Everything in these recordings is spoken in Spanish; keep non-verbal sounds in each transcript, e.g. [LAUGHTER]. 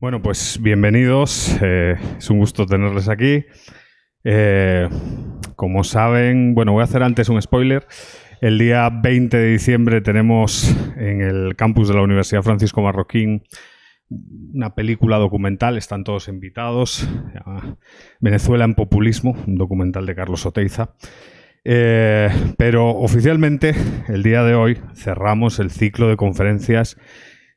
Bueno, pues bienvenidos. Eh, es un gusto tenerles aquí. Eh, como saben, bueno, voy a hacer antes un spoiler. El día 20 de diciembre tenemos en el campus de la Universidad Francisco Marroquín una película documental, están todos invitados, Venezuela en populismo, un documental de Carlos Oteiza. Eh, pero oficialmente, el día de hoy, cerramos el ciclo de conferencias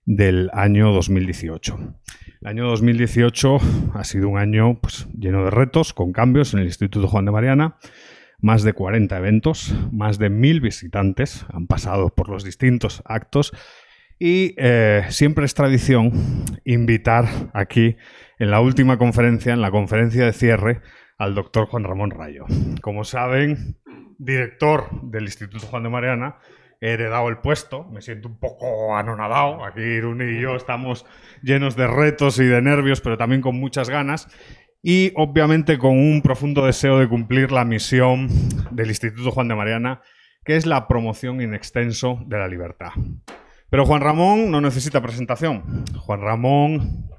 del año 2018. El año 2018 ha sido un año pues, lleno de retos, con cambios en el Instituto Juan de Mariana, más de 40 eventos, más de mil visitantes han pasado por los distintos actos y eh, siempre es tradición invitar aquí, en la última conferencia, en la conferencia de cierre, al doctor Juan Ramón Rayo. Como saben, director del Instituto Juan de Mariana, he heredado el puesto, me siento un poco anonadado, aquí Iruni y yo estamos llenos de retos y de nervios, pero también con muchas ganas y obviamente con un profundo deseo de cumplir la misión del Instituto Juan de Mariana, que es la promoción in extenso de la libertad. Pero Juan Ramón no necesita presentación. Juan Ramón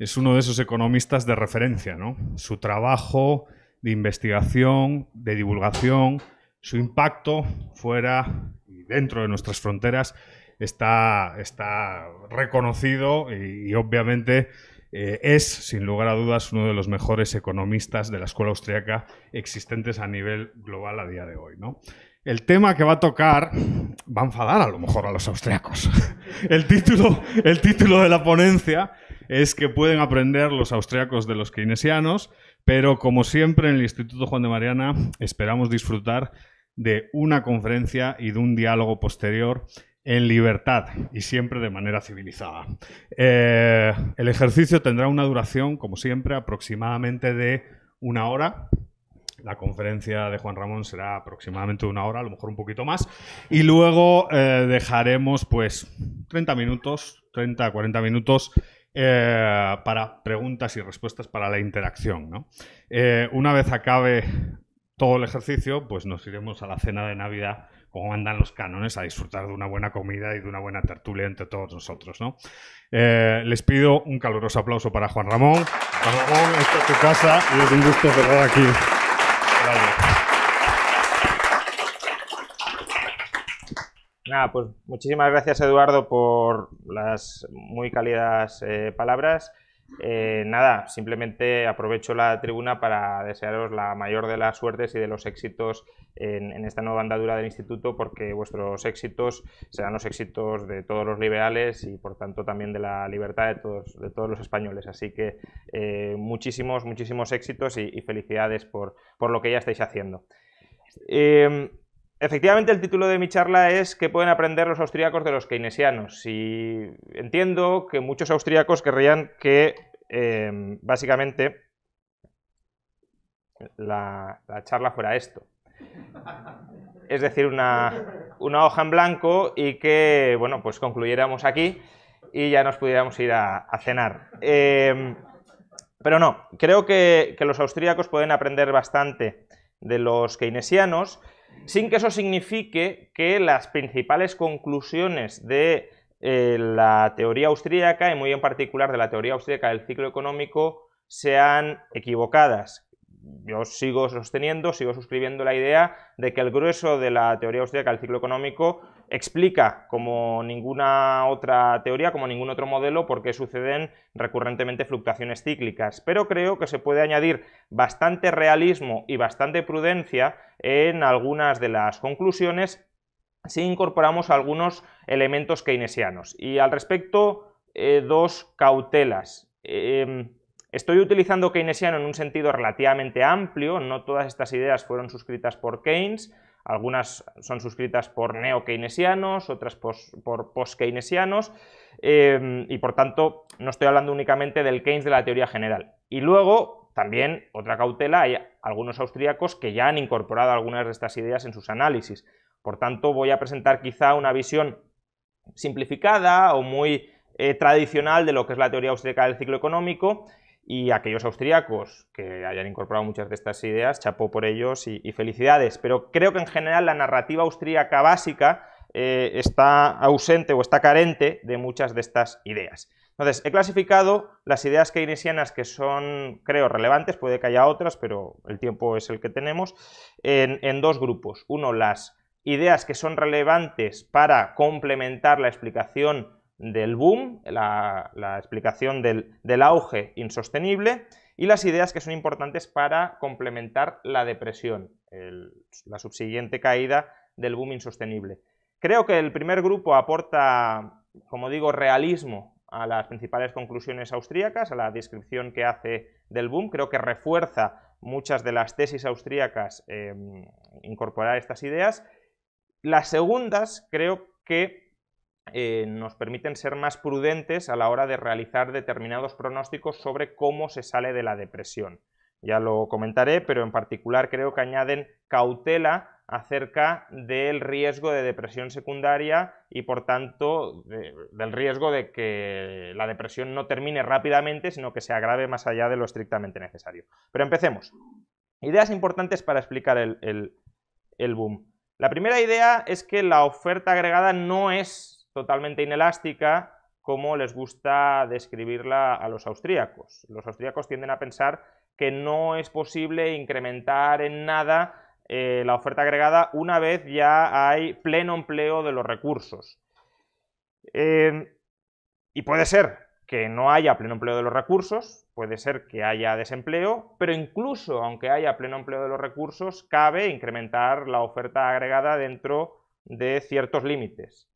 es uno de esos economistas de referencia, ¿no? Su trabajo de investigación, de divulgación, su impacto fuera y dentro de nuestras fronteras está, está reconocido y, obviamente eh, es, sin lugar a dudas, uno de los mejores economistas de la escuela austriaca existentes a nivel global a día de hoy. ¿no? El tema que va a tocar va a enfadar a lo mejor a los austriacos. El título, el título de la ponencia es que pueden aprender los austriacos de los keynesianos, pero como siempre en el Instituto Juan de Mariana esperamos disfrutar de una conferencia y de un diálogo posterior en libertad y siempre de manera civilizada. Eh, el ejercicio tendrá una duración, como siempre, aproximadamente de una hora, la conferencia de Juan Ramón será aproximadamente una hora, a lo mejor un poquito más. Y luego eh, dejaremos pues 30 minutos, 30, 40 minutos eh, para preguntas y respuestas para la interacción. Eh, una vez acabe todo el ejercicio, pues nos iremos a la cena de Navidad, como mandan los cánones, a disfrutar de una buena comida y de una buena tertulia entre todos nosotros. ¿no? les pido un caluroso aplauso para Juan Ramón. Juan Ramón, esta es tu casa y es un gusto estar aquí. Nada, pues muchísimas gracias Eduardo por las muy cálidas eh, palabras. Eh, nada, simplemente aprovecho la tribuna para desearos la mayor de las suertes y de los éxitos en, esta nueva andadura del instituto, porque vuestros éxitos serán los éxitos de todos los liberales y por tanto también de la libertad de todos, los españoles. Así que eh, muchísimos, muchísimos éxitos y, felicidades por, lo que ya estáis haciendo. Efectivamente, el título de mi charla es ¿Qué pueden aprender los austríacos de los keynesianos? Y entiendo que muchos austríacos querrían que, em, básicamente, la, charla fuera esto. Es decir, una, hoja en blanco y que, bueno, pues concluyéramos aquí y ya nos pudiéramos ir a, cenar. Em, pero no, creo que, que los austríacos pueden aprender bastante de los keynesianos sin que eso signifique que las principales conclusiones de eh, la teoría austríaca, y muy en particular de la teoría austríaca del ciclo económico, sean equivocadas yo sigo sosteniendo, sigo suscribiendo la idea de que el grueso de la teoría austríaca del ciclo económico explica, como ninguna otra teoría, como ningún otro modelo, por qué suceden recurrentemente fluctuaciones cíclicas. Pero creo que se puede añadir bastante realismo y bastante prudencia en algunas de las conclusiones si incorporamos algunos elementos keynesianos. Y al respecto, eh, dos cautelas. Em, Estoy utilizando keynesiano en un sentido relativamente amplio, no todas estas ideas fueron suscritas por Keynes, algunas son suscritas por neo-keynesianos, otras por post-keynesianos, eh, y por tanto no estoy hablando únicamente del Keynes de la teoría general. Y luego, también, otra cautela, hay algunos austríacos que ya han incorporado algunas de estas ideas en sus análisis. Por tanto, voy a presentar quizá una visión simplificada o muy eh, tradicional de lo que es la teoría austríaca del ciclo económico, y aquellos austríacos que hayan incorporado muchas de estas ideas, chapó por ellos y, felicidades. Pero creo que en general la narrativa austríaca básica eh, está ausente o está carente de muchas de estas ideas. Entonces, he clasificado las ideas keynesianas que son, creo, relevantes, puede que haya otras, pero el tiempo es el que tenemos, en dos grupos. Uno, las ideas que son relevantes para complementar la explicación del boom, la, explicación del, auge insostenible y las ideas que son importantes para complementar la depresión, la subsiguiente caída del boom insostenible. Creo que el primer grupo aporta, como digo, realismo a las principales conclusiones austríacas, a la descripción que hace del boom. Creo que refuerza muchas de las tesis austríacas em, incorporar estas ideas. Las segundas creo que eh, nos permiten ser más prudentes a la hora de realizar determinados pronósticos sobre cómo se sale de la depresión. Ya lo comentaré, pero en particular creo que añaden cautela acerca del riesgo de depresión secundaria y por tanto del riesgo de que la depresión no termine rápidamente, sino que se agrave más allá de lo estrictamente necesario. Pero empecemos. Ideas importantes para explicar el, el boom. La primera idea es que la oferta agregada no es totalmente inelástica como les gusta describirla a los austríacos. Los austríacos tienden a pensar que no es posible incrementar en nada eh, la oferta agregada una vez ya hay pleno empleo de los recursos. Eh, y puede ser que no haya pleno empleo de los recursos, puede ser que haya desempleo, pero incluso aunque haya pleno empleo de los recursos, cabe incrementar la oferta agregada dentro de ciertos límites.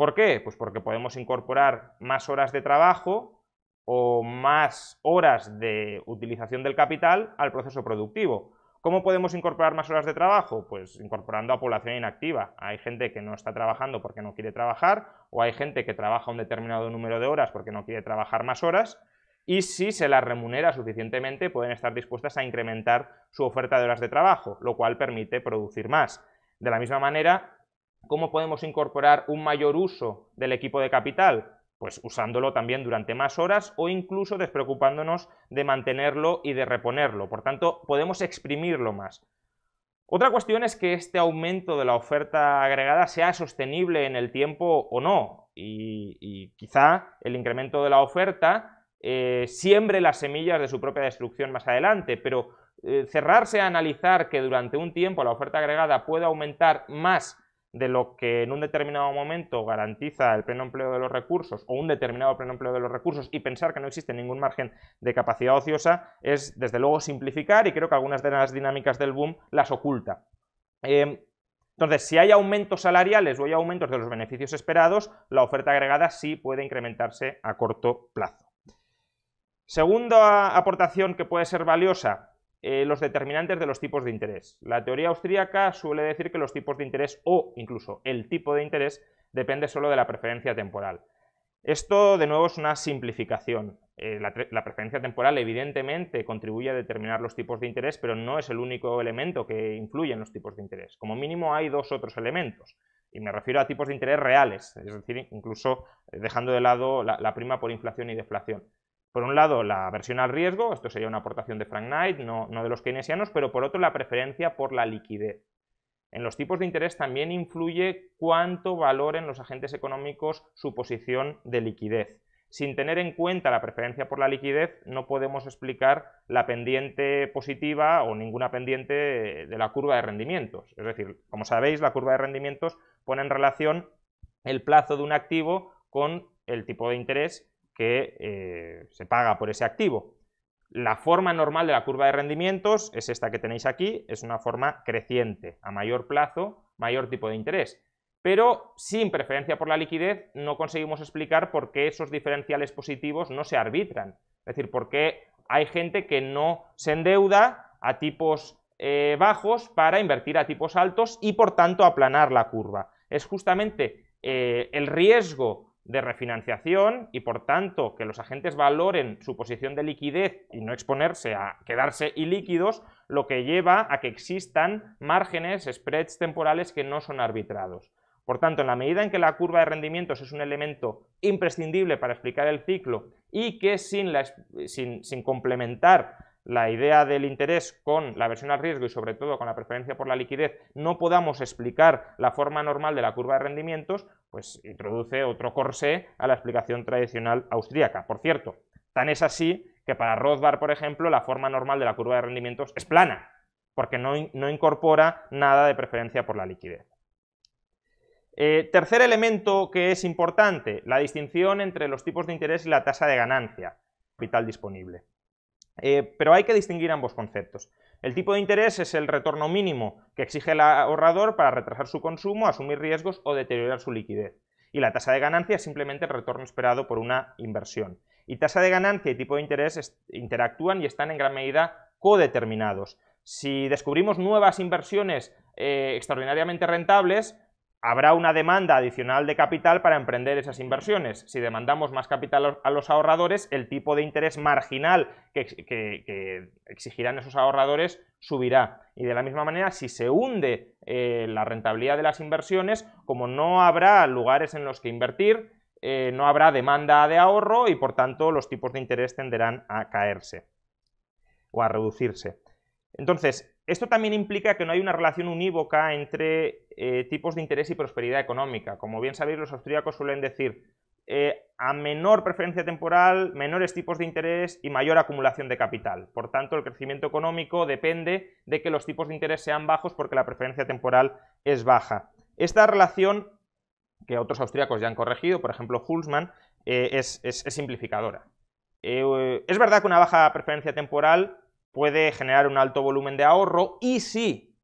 ¿Por qué? Pues porque podemos incorporar más horas de trabajo o más horas de utilización del capital al proceso productivo. ¿Cómo podemos incorporar más horas de trabajo? Pues incorporando a población inactiva. Hay gente que no está trabajando porque no quiere trabajar o hay gente que trabaja un determinado número de horas porque no quiere trabajar más horas y si se las remunera suficientemente pueden estar dispuestas a incrementar su oferta de horas de trabajo, lo cual permite producir más. De la misma manera, ¿Cómo podemos incorporar un mayor uso del equipo de capital? Pues usándolo también durante más horas o incluso despreocupándonos de mantenerlo y de reponerlo. Por tanto, podemos exprimirlo más. Otra cuestión es que este aumento de la oferta agregada sea sostenible en el tiempo o no. Y, quizá el incremento de la oferta eh, siembre las semillas de su propia destrucción más adelante, pero eh, cerrarse a analizar que durante un tiempo la oferta agregada puede aumentar más de lo que en un determinado momento garantiza el pleno empleo de los recursos o un determinado pleno empleo de los recursos y pensar que no existe ningún margen de capacidad ociosa es desde luego simplificar y creo que algunas de las dinámicas del boom las oculta. Eh, entonces, si hay aumentos salariales o hay aumentos de los beneficios esperados, la oferta agregada sí puede incrementarse a corto plazo. Segunda aportación que puede ser valiosa, eh, los determinantes de los tipos de interés. La teoría austríaca suele decir que los tipos de interés o incluso el tipo de interés depende solo de la preferencia temporal. Esto, de nuevo, es una simplificación. Eh, la, preferencia temporal, evidentemente, contribuye a determinar los tipos de interés, pero no es el único elemento que influye en los tipos de interés. Como mínimo, hay dos otros elementos, y me refiero a tipos de interés reales, es decir, incluso eh, dejando de lado la prima por inflación y deflación. Por un lado, la versión al riesgo, esto sería una aportación de Frank Knight, no, no de los keynesianos, pero por otro, la preferencia por la liquidez. En los tipos de interés también influye cuánto valoren los agentes económicos su posición de liquidez. Sin tener en cuenta la preferencia por la liquidez, no podemos explicar la pendiente positiva o ninguna pendiente de la curva de rendimientos. Es decir, como sabéis, la curva de rendimientos pone en relación el plazo de un activo con el tipo de interés que eh, se paga por ese activo. La forma normal de la curva de rendimientos es esta que tenéis aquí, es una forma creciente, a mayor plazo, mayor tipo de interés. Pero sin preferencia por la liquidez no conseguimos explicar por qué esos diferenciales positivos no se arbitran. Es decir, por qué hay gente que no se endeuda a tipos eh, bajos para invertir a tipos altos y por tanto aplanar la curva. Es justamente eh, el riesgo de refinanciación y por tanto que los agentes valoren su posición de liquidez y no exponerse a quedarse ilíquidos, lo que lleva a que existan márgenes, spreads temporales que no son arbitrados. Por tanto, en la medida en que la curva de rendimientos es un elemento imprescindible para explicar el ciclo y que sin, sin, sin complementar la idea del interés con la versión al riesgo y sobre todo con la preferencia por la liquidez no podamos explicar la forma normal de la curva de rendimientos, pues introduce otro corsé a la explicación tradicional austríaca. Por cierto, tan es así que para Rothbard, por ejemplo, la forma normal de la curva de rendimientos es plana, porque no, incorpora nada de preferencia por la liquidez. Eh, tercer elemento que es importante, la distinción entre los tipos de interés y la tasa de ganancia, capital disponible. Eh, pero hay que distinguir ambos conceptos. El tipo de interés es el retorno mínimo que exige el ahorrador para retrasar su consumo, asumir riesgos o deteriorar su liquidez. Y la tasa de ganancia es simplemente el retorno esperado por una inversión. Y tasa de ganancia y tipo de interés interactúan y están en gran medida codeterminados. Si descubrimos nuevas inversiones eh, extraordinariamente rentables, habrá una demanda adicional de capital para emprender esas inversiones. Si demandamos más capital a los ahorradores, el tipo de interés marginal que, exigirán esos ahorradores subirá. Y de la misma manera, si se hunde eh, la rentabilidad de las inversiones, como no habrá lugares en los que invertir, eh, no habrá demanda de ahorro y por tanto los tipos de interés tenderán a caerse o a reducirse. Entonces, esto también implica que no hay una relación unívoca entre eh, tipos de interés y prosperidad económica. Como bien sabéis, los austríacos suelen decir eh, a menor preferencia temporal, menores tipos de interés y mayor acumulación de capital. Por tanto, el crecimiento económico depende de que los tipos de interés sean bajos porque la preferencia temporal es baja. Esta relación, que otros austríacos ya han corregido, por ejemplo Hulsmann, eh, es, simplificadora. es verdad que una baja preferencia temporal puede generar un alto volumen de ahorro y si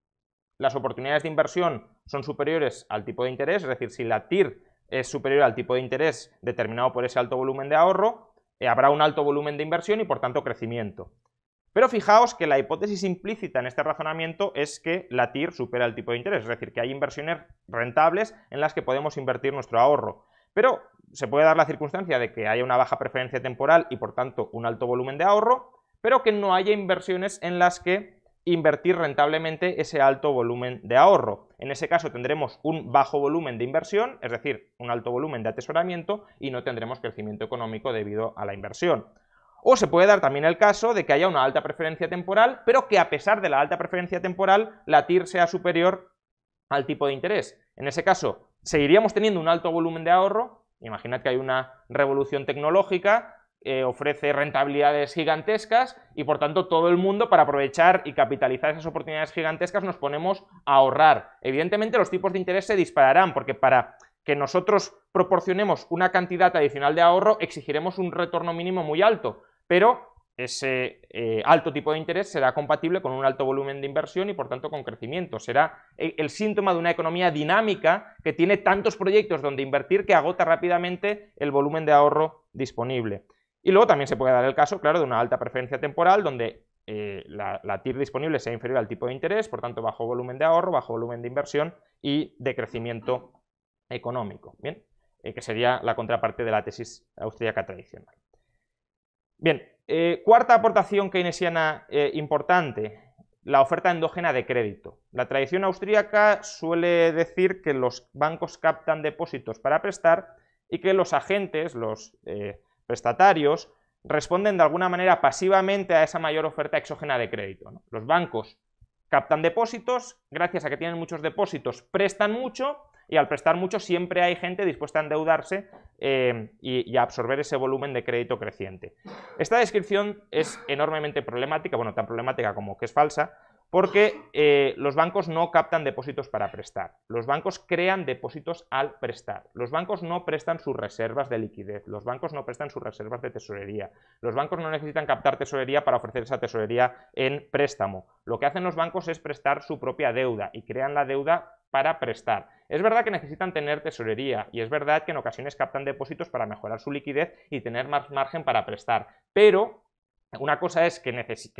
las oportunidades de inversión son superiores al tipo de interés, es decir, si la TIR es superior al tipo de interés determinado por ese alto volumen de ahorro, eh, habrá un alto volumen de inversión y por tanto crecimiento. Pero fijaos que la hipótesis implícita en este razonamiento es que la TIR supera el tipo de interés, es decir, que hay inversiones rentables en las que podemos invertir nuestro ahorro. Pero se puede dar la circunstancia de que haya una baja preferencia temporal y por tanto un alto volumen de ahorro, pero que no haya inversiones en las que invertir rentablemente ese alto volumen de ahorro. En ese caso tendremos un bajo volumen de inversión, es decir, un alto volumen de atesoramiento y no tendremos crecimiento económico debido a la inversión. O se puede dar también el caso de que haya una alta preferencia temporal, pero que a pesar de la alta preferencia temporal, la TIR sea superior al tipo de interés. En ese caso, seguiríamos teniendo un alto volumen de ahorro. Imaginad que hay una revolución tecnológica, eh, ofrece rentabilidades gigantescas y por tanto todo el mundo para aprovechar y capitalizar esas oportunidades gigantescas nos ponemos a ahorrar. Evidentemente los tipos de interés se dispararán porque para que nosotros proporcionemos una cantidad adicional de ahorro exigiremos un retorno mínimo muy alto, pero ese eh, alto tipo de interés será compatible con un alto volumen de inversión y por tanto con crecimiento. Será eh, el síntoma de una economía dinámica que tiene tantos proyectos donde invertir que agota rápidamente el volumen de ahorro disponible. Y luego también se puede dar el caso, claro, de una alta preferencia temporal donde eh, la, TIR disponible sea inferior al tipo de interés, por tanto, bajo volumen de ahorro, bajo volumen de inversión y de crecimiento económico, ¿bien? Eh, que sería la contraparte de la tesis austríaca tradicional. Bien, eh, cuarta aportación keynesiana importante, la oferta endógena de crédito. La tradición austríaca suele decir que los bancos captan depósitos para prestar y que los agentes, los prestatarios responden de alguna manera pasivamente a esa mayor oferta exógena de crédito. Los bancos captan depósitos, gracias a que tienen muchos depósitos, prestan mucho y al prestar mucho siempre hay gente dispuesta a endeudarse eh, y, a absorber ese volumen de crédito creciente. Esta descripción es enormemente problemática, bueno, tan problemática como que es falsa, porque eh, los bancos no captan depósitos para prestar, los bancos crean depósitos al prestar, los bancos no prestan sus reservas de liquidez, los bancos no prestan sus reservas de tesorería, los bancos no necesitan captar tesorería para ofrecer esa tesorería en préstamo. Lo que hacen los bancos es prestar su propia deuda y crean la deuda para prestar. Es verdad que necesitan tener tesorería y es verdad que en ocasiones captan depósitos para mejorar su liquidez y tener más margen para prestar, pero una cosa es que,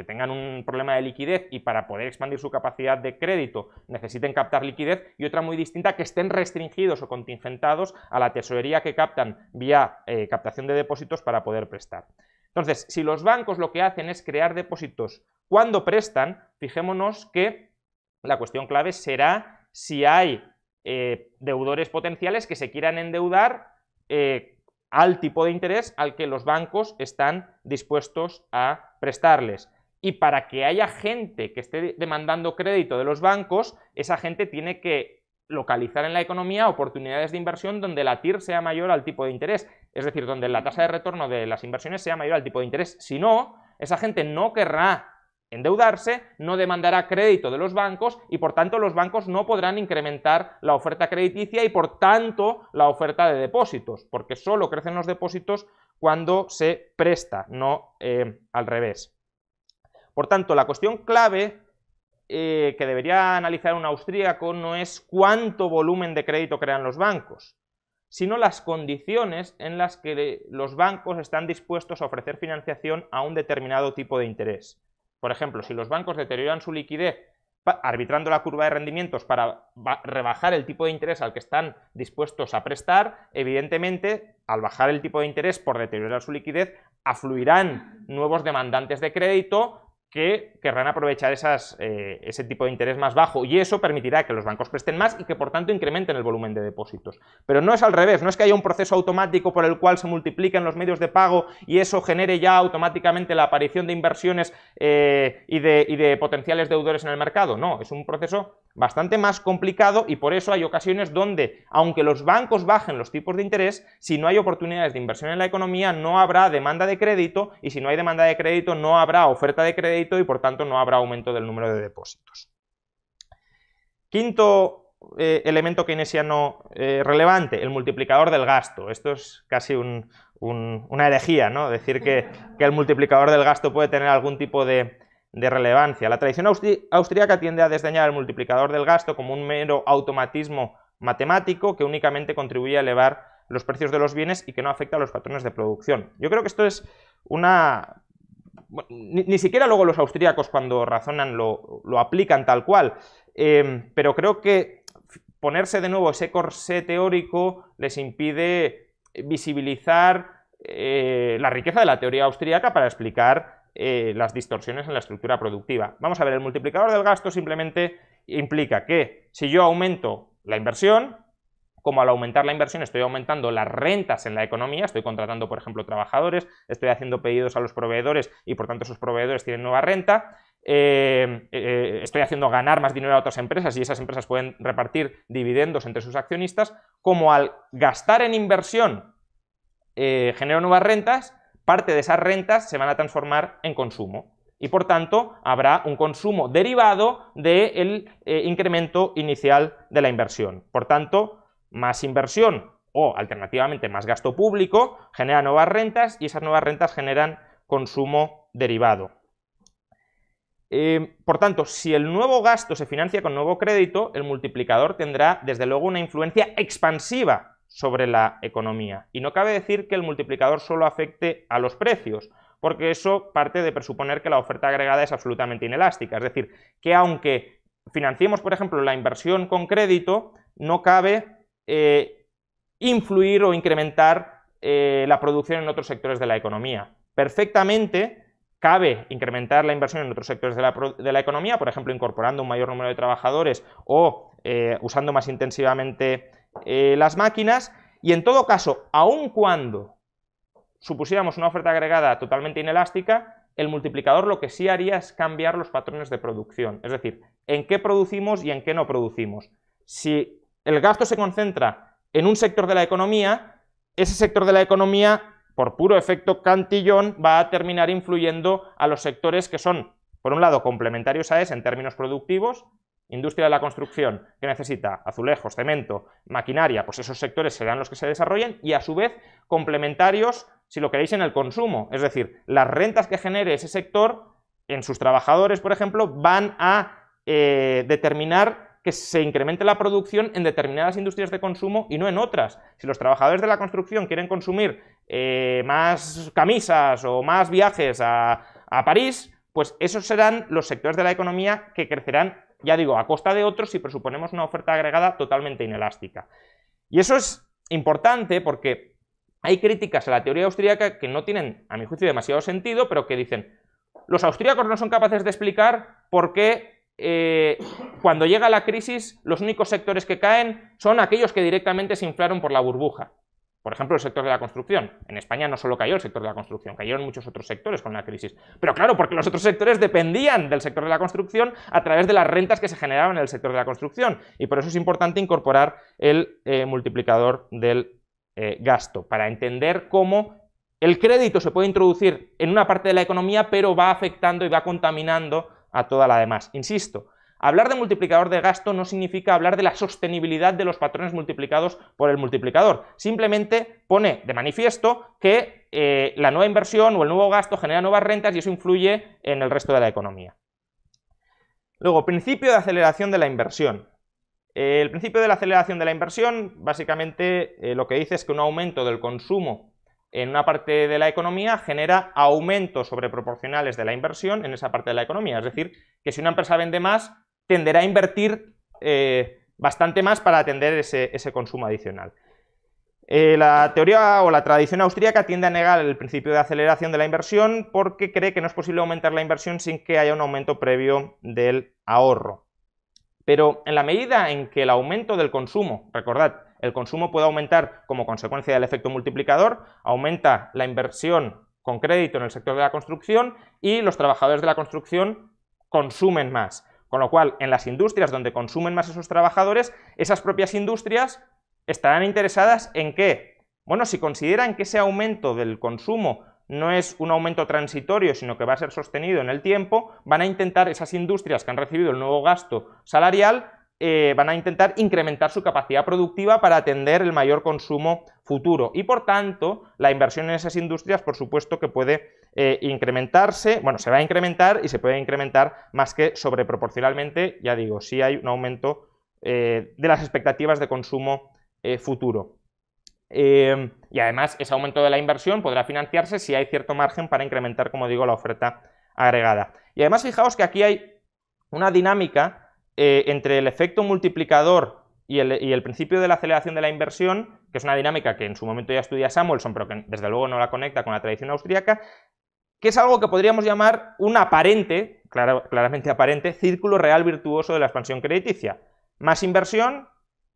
tengan un problema de liquidez y para poder expandir su capacidad de crédito necesiten captar liquidez y otra muy distinta que estén restringidos o contingentados a la tesorería que captan vía eh, captación de depósitos para poder prestar. Entonces, si los bancos lo que hacen es crear depósitos cuando prestan, fijémonos que la cuestión clave será si hay eh, deudores potenciales que se quieran endeudar. Eh, al tipo de interés al que los bancos están dispuestos a prestarles. Y para que haya gente que esté demandando crédito de los bancos, esa gente tiene que localizar en la economía oportunidades de inversión donde la TIR sea mayor al tipo de interés, es decir, donde la tasa de retorno de las inversiones sea mayor al tipo de interés. Si no, esa gente no querrá endeudarse, no demandará crédito de los bancos y por tanto los bancos no podrán incrementar la oferta crediticia y por tanto la oferta de depósitos, porque solo crecen los depósitos cuando se presta, no eh, al revés. Por tanto, la cuestión clave eh, que debería analizar un austríaco no es cuánto volumen de crédito crean los bancos, sino las condiciones en las que los bancos están dispuestos a ofrecer financiación a un determinado tipo de interés. Por ejemplo, si los bancos deterioran su liquidez arbitrando la curva de rendimientos para rebajar el tipo de interés al que están dispuestos a prestar, evidentemente, al bajar el tipo de interés por deteriorar su liquidez, afluirán nuevos demandantes de crédito que querrán aprovechar eh, ese tipo de interés más bajo y eso permitirá que los bancos presten más y que por tanto incrementen el volumen de depósitos. Pero no es al revés, no es que haya un proceso automático por el cual se multiplican los medios de pago y eso genere ya automáticamente la aparición de inversiones eh, y de potenciales deudores en el mercado. No, es un proceso bastante más complicado y por eso hay ocasiones donde, aunque los bancos bajen los tipos de interés, si no hay oportunidades de inversión en la economía, no habrá demanda de crédito y si no hay demanda de crédito, no habrá oferta de crédito y por tanto no habrá aumento del número de depósitos. Quinto eh, elemento keynesiano eh, relevante, el multiplicador del gasto. Esto es casi una herejía, ¿no? Decir que, el multiplicador del gasto puede tener algún tipo de, relevancia. La tradición austriaca austríaca tiende a desdeñar el multiplicador del gasto como un mero automatismo matemático que únicamente contribuye a elevar los precios de los bienes y que no afecta a los patrones de producción. Yo creo que esto es una ni, siquiera luego los austríacos cuando razonan lo, aplican tal cual, em, pero creo que ponerse de nuevo ese corsé teórico les impide visibilizar eh, la riqueza de la teoría austríaca para explicar eh, las distorsiones en la estructura productiva. Vamos a ver, el multiplicador del gasto simplemente implica que si yo aumento la inversión, como al aumentar la inversión estoy aumentando las rentas en la economía, estoy contratando, por ejemplo, trabajadores, estoy haciendo pedidos a los proveedores y por tanto esos proveedores tienen nueva renta, eh, eh, estoy haciendo ganar más dinero a otras empresas y esas empresas pueden repartir dividendos entre sus accionistas, como al gastar en inversión eh, genero nuevas rentas, parte de esas rentas se van a transformar en consumo y por tanto habrá un consumo derivado del incremento inicial de la inversión. Por tanto, más inversión o alternativamente más gasto público, genera nuevas rentas y esas nuevas rentas generan consumo derivado. Eh, por tanto, si el nuevo gasto se financia con nuevo crédito, el multiplicador tendrá desde luego una influencia expansiva sobre la economía. Y no cabe decir que el multiplicador solo afecte a los precios, porque eso parte de presuponer que la oferta agregada es absolutamente inelástica. Es decir, que aunque financiemos, por ejemplo, la inversión con crédito, no cabe eh, influir o incrementar eh, la producción en otros sectores de la economía. Perfectamente cabe incrementar la inversión en otros sectores de la, economía, por ejemplo, incorporando un mayor número de trabajadores o eh, usando más intensivamente las máquinas. Y en todo caso, aun cuando supusiéramos una oferta agregada totalmente inelástica, el multiplicador lo que sí haría es cambiar los patrones de producción, es decir, en qué producimos y en qué no producimos. Si el gasto se concentra en un sector de la economía, ese sector de la economía, por puro efecto cantillón, va a terminar influyendo a los sectores que son, por un lado, complementarios a ese en términos productivos, industria de la construcción, que necesita azulejos, cemento, maquinaria, pues esos sectores serán los que se desarrollen y a su vez complementarios, si lo queréis, en el consumo. Es decir, las rentas que genere ese sector en sus trabajadores, por ejemplo, van a eh, determinar que se incremente la producción en determinadas industrias de consumo y no en otras. Si los trabajadores de la construcción quieren consumir eh, más camisas o más viajes a, a París, pues esos serán los sectores de la economía que crecerán, ya digo, a costa de otros si presuponemos una oferta agregada totalmente inelástica. Y eso es importante porque hay críticas a la teoría austríaca que no tienen, a mi juicio, demasiado sentido, pero que dicen, los austríacos no son capaces de explicar por qué eh, cuando llega la crisis, los únicos sectores que caen son aquellos que directamente se inflaron por la burbuja. Por ejemplo, el sector de la construcción. En España no solo cayó el sector de la construcción, cayeron muchos otros sectores con la crisis. Pero claro, porque los otros sectores dependían del sector de la construcción a través de las rentas que se generaban en el sector de la construcción. Y por eso es importante incorporar el eh, multiplicador del eh, gasto, para entender cómo el crédito se puede introducir en una parte de la economía, pero va afectando y va contaminando a toda la demás. Insisto, hablar de multiplicador de gasto no significa hablar de la sostenibilidad de los patrones multiplicados por el multiplicador. Simplemente pone de manifiesto que eh, la nueva inversión o el nuevo gasto genera nuevas rentas y eso influye en el resto de la economía. Luego, principio de aceleración de la inversión. el principio de la aceleración de la inversión básicamente eh, lo que dice es que un aumento del consumo en una parte de la economía genera aumentos sobreproporcionales de la inversión en esa parte de la economía. Es decir, que si una empresa vende más, tenderá a invertir eh, bastante más para atender ese, consumo adicional. Eh, la teoría o la tradición austríaca tiende a negar el principio de aceleración de la inversión porque cree que no es posible aumentar la inversión sin que haya un aumento previo del ahorro. Pero en la medida en que el aumento del consumo, recordad, el consumo puede aumentar como consecuencia del efecto multiplicador, aumenta la inversión con crédito en el sector de la construcción y los trabajadores de la construcción consumen más. Con lo cual, en las industrias donde consumen más esos trabajadores, esas propias industrias estarán interesadas en que, bueno, si consideran que ese aumento del consumo no es un aumento transitorio, sino que va a ser sostenido en el tiempo, van a intentar esas industrias que han recibido el nuevo gasto salarial, eh, van a intentar incrementar su capacidad productiva para atender el mayor consumo futuro. Y por tanto, la inversión en esas industrias, por supuesto que puede eh, incrementarse, bueno, se va a incrementar y se puede incrementar más que sobreproporcionalmente, ya digo, si hay un aumento eh, de las expectativas de consumo futuro. Eh, y además, ese aumento de la inversión podrá financiarse si hay cierto margen para incrementar, como digo, la oferta agregada. Y además, fijaos que aquí hay una dinámica eh, entre el efecto multiplicador y el, principio de la aceleración de la inversión, que es una dinámica que en su momento ya estudia Samuelson, pero que desde luego no la conecta con la tradición austríaca, que es algo que podríamos llamar un aparente, claro, claramente aparente, círculo real virtuoso de la expansión crediticia. Más inversión,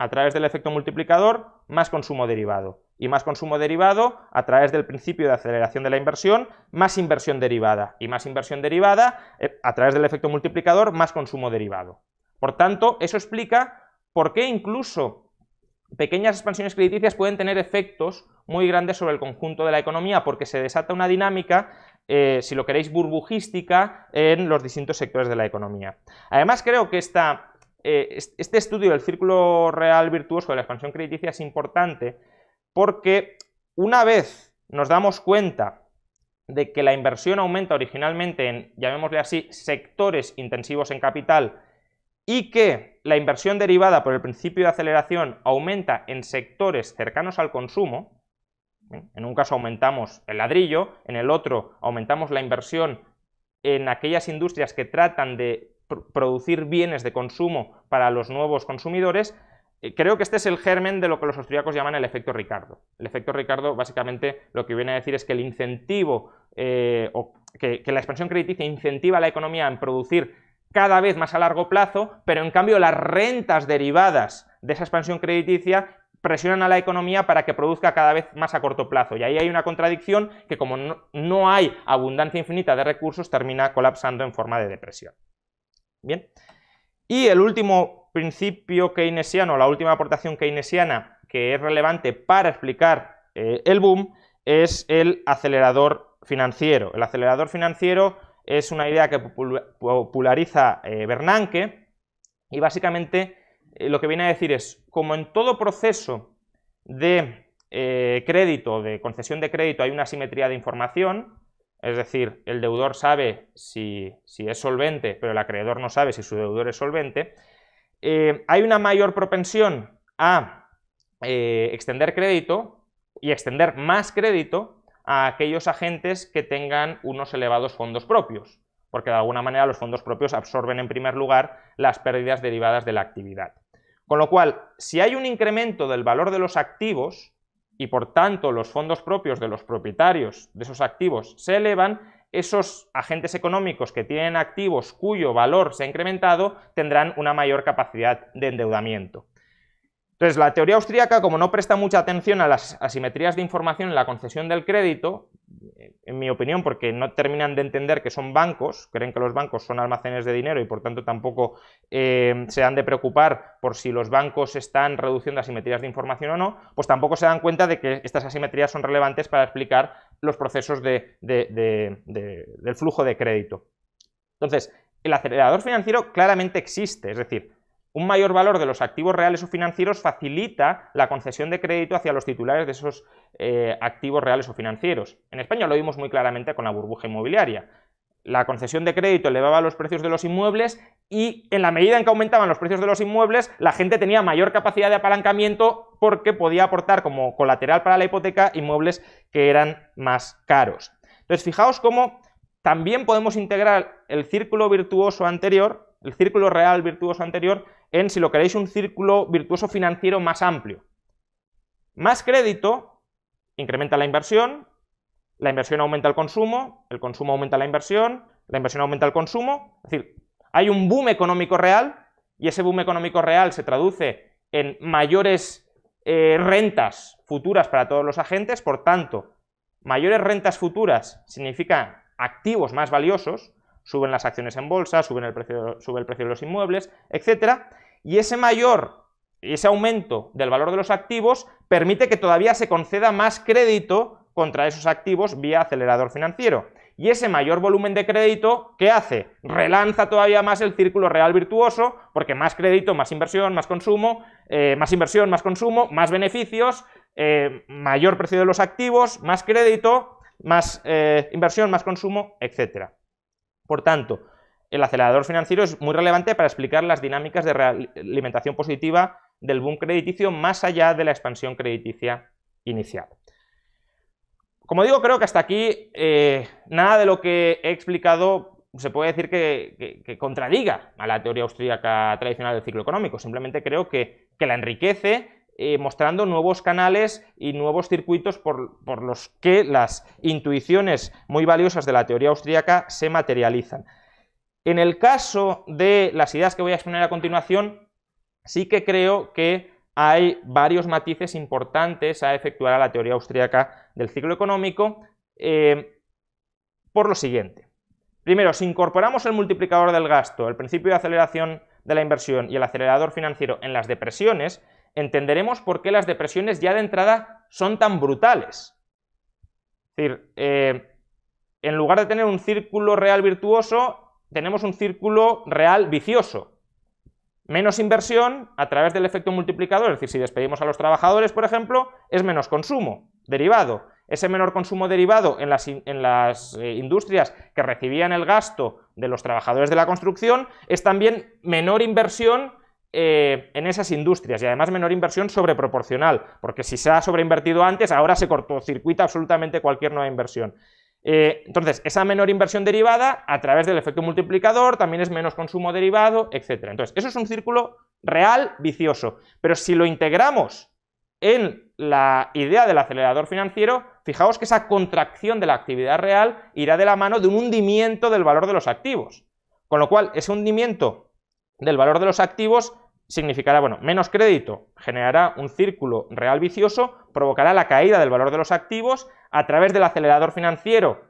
a través del efecto multiplicador, más consumo derivado. Y más consumo derivado a través del principio de aceleración de la inversión, más inversión derivada. Y más inversión derivada eh, a través del efecto multiplicador, más consumo derivado. Por tanto, eso explica por qué incluso pequeñas expansiones crediticias pueden tener efectos muy grandes sobre el conjunto de la economía, porque se desata una dinámica eh, si lo queréis, burbujística en los distintos sectores de la economía. Además, creo que esta eh, este estudio del círculo real virtuoso de la expansión crediticia es importante porque una vez nos damos cuenta de que la inversión aumenta originalmente en, llamémosle así, sectores intensivos en capital y que la inversión derivada por el principio de aceleración aumenta en sectores cercanos al consumo, en un caso aumentamos el ladrillo, en el otro aumentamos la inversión en aquellas industrias que tratan de producir bienes de consumo para los nuevos consumidores, eh, creo que este es el germen de lo que los austríacos llaman el efecto Ricardo. El efecto Ricardo básicamente lo que viene a decir es que el incentivo eh, que, la expansión crediticia incentiva a la economía en producir cada vez más a largo plazo, pero en cambio las rentas derivadas de esa expansión crediticia presionan a la economía para que produzca cada vez más a corto plazo. Y ahí hay una contradicción que como no hay abundancia infinita de recursos termina colapsando en forma de depresión. Bien. Y el último principio keynesiano, la última aportación keynesiana que es relevante para explicar eh, el boom es el acelerador financiero. El acelerador financiero es una idea que populariza eh, Bernanke y básicamente eh, lo que viene a decir es, como en todo proceso de crédito, de concesión de crédito, hay una simetría de información, es decir, el deudor sabe si, es solvente, pero el acreedor no sabe si su deudor es solvente. Eh, hay una mayor propensión a eh, extender crédito y extender más crédito a aquellos agentes que tengan unos elevados fondos propios, porque de alguna manera los fondos propios absorben en primer lugar las pérdidas derivadas de la actividad. Con lo cual, si hay un incremento del valor de los activos, y por tanto los fondos propios de los propietarios de esos activos se elevan, esos agentes económicos que tienen activos cuyo valor se ha incrementado tendrán una mayor capacidad de endeudamiento. Entonces, la teoría austríaca, como no presta mucha atención a las asimetrías de información en la concesión del crédito, en mi opinión, porque no terminan de entender que son bancos, creen que los bancos son almacenes de dinero y por tanto tampoco eh, se han de preocupar por si los bancos están reduciendo asimetrías de información o no, pues tampoco se dan cuenta de que estas asimetrías son relevantes para explicar los procesos del flujo de crédito. Entonces, el acelerador financiero claramente existe, es decir, un mayor valor de los activos reales o financieros facilita la concesión de crédito hacia los titulares de esos eh, activos reales o financieros. En España lo vimos muy claramente con la burbuja inmobiliaria. La concesión de crédito elevaba los precios de los inmuebles y en la medida en que aumentaban los precios de los inmuebles, la gente tenía mayor capacidad de apalancamiento porque podía aportar como colateral para la hipoteca inmuebles que eran más caros. Entonces, fijaos cómo también podemos integrar el círculo virtuoso anterior, el círculo real virtuoso anterior, en, si lo queréis, un círculo virtuoso financiero más amplio. Más crédito incrementa la inversión, la inversión aumenta el consumo, el consumo aumenta la inversión, la inversión aumenta el consumo. Es decir, hay un boom económico real y ese boom económico real se traduce en mayores eh, rentas futuras para todos los agentes, por tanto, mayores rentas futuras significa activos más valiosos, suben las acciones en bolsa, suben el precio, sube el precio de los inmuebles, etcétera, Y ese mayor, ese aumento del valor de los activos permite que todavía se conceda más crédito contra esos activos vía acelerador financiero. Y ese mayor volumen de crédito, ¿qué hace? Relanza todavía más el círculo real virtuoso, porque más crédito, más inversión, más consumo, eh, más inversión, más consumo, más beneficios, eh, mayor precio de los activos, más crédito, más eh, inversión, más consumo, etcétera. Por tanto, el acelerador financiero es muy relevante para explicar las dinámicas de realimentación positiva del boom crediticio más allá de la expansión crediticia inicial. Como digo, creo que hasta aquí eh, nada de lo que he explicado se puede decir que, contradiga a la teoría austríaca tradicional del ciclo económico. Simplemente creo que la enriquece eh, mostrando nuevos canales y nuevos circuitos por, los que las intuiciones muy valiosas de la teoría austríaca se materializan. En el caso de las ideas que voy a exponer a continuación, sí que creo que hay varios matices importantes a efectuar a la teoría austríaca del ciclo económico eh, por lo siguiente. Primero, si incorporamos el multiplicador del gasto, el principio de aceleración de la inversión y el acelerador financiero en las depresiones, entenderemos por qué las depresiones ya de entrada son tan brutales. Es decir, eh, en lugar de tener un círculo real virtuoso, tenemos un círculo real vicioso. Menos inversión a través del efecto multiplicador, es decir, si despedimos a los trabajadores, por ejemplo, es menos consumo derivado. Ese menor consumo derivado en las, en las eh, industrias que recibían el gasto de los trabajadores de la construcción es también menor inversión eh, en esas industrias y además menor inversión sobreproporcional, porque si se ha sobreinvertido antes, ahora se cortocircuita absolutamente cualquier nueva inversión. Eh, entonces, esa menor inversión derivada, a través del efecto multiplicador, también es menos consumo derivado, etc. Entonces, eso es un círculo real vicioso. Pero si lo integramos en la idea del acelerador financiero, fijaos que esa contracción de la actividad real irá de la mano de un hundimiento del valor de los activos. Con lo cual, ese hundimiento del valor de los activos significará, bueno, menos crédito, generará un círculo real vicioso, provocará la caída del valor de los activos a través del acelerador financiero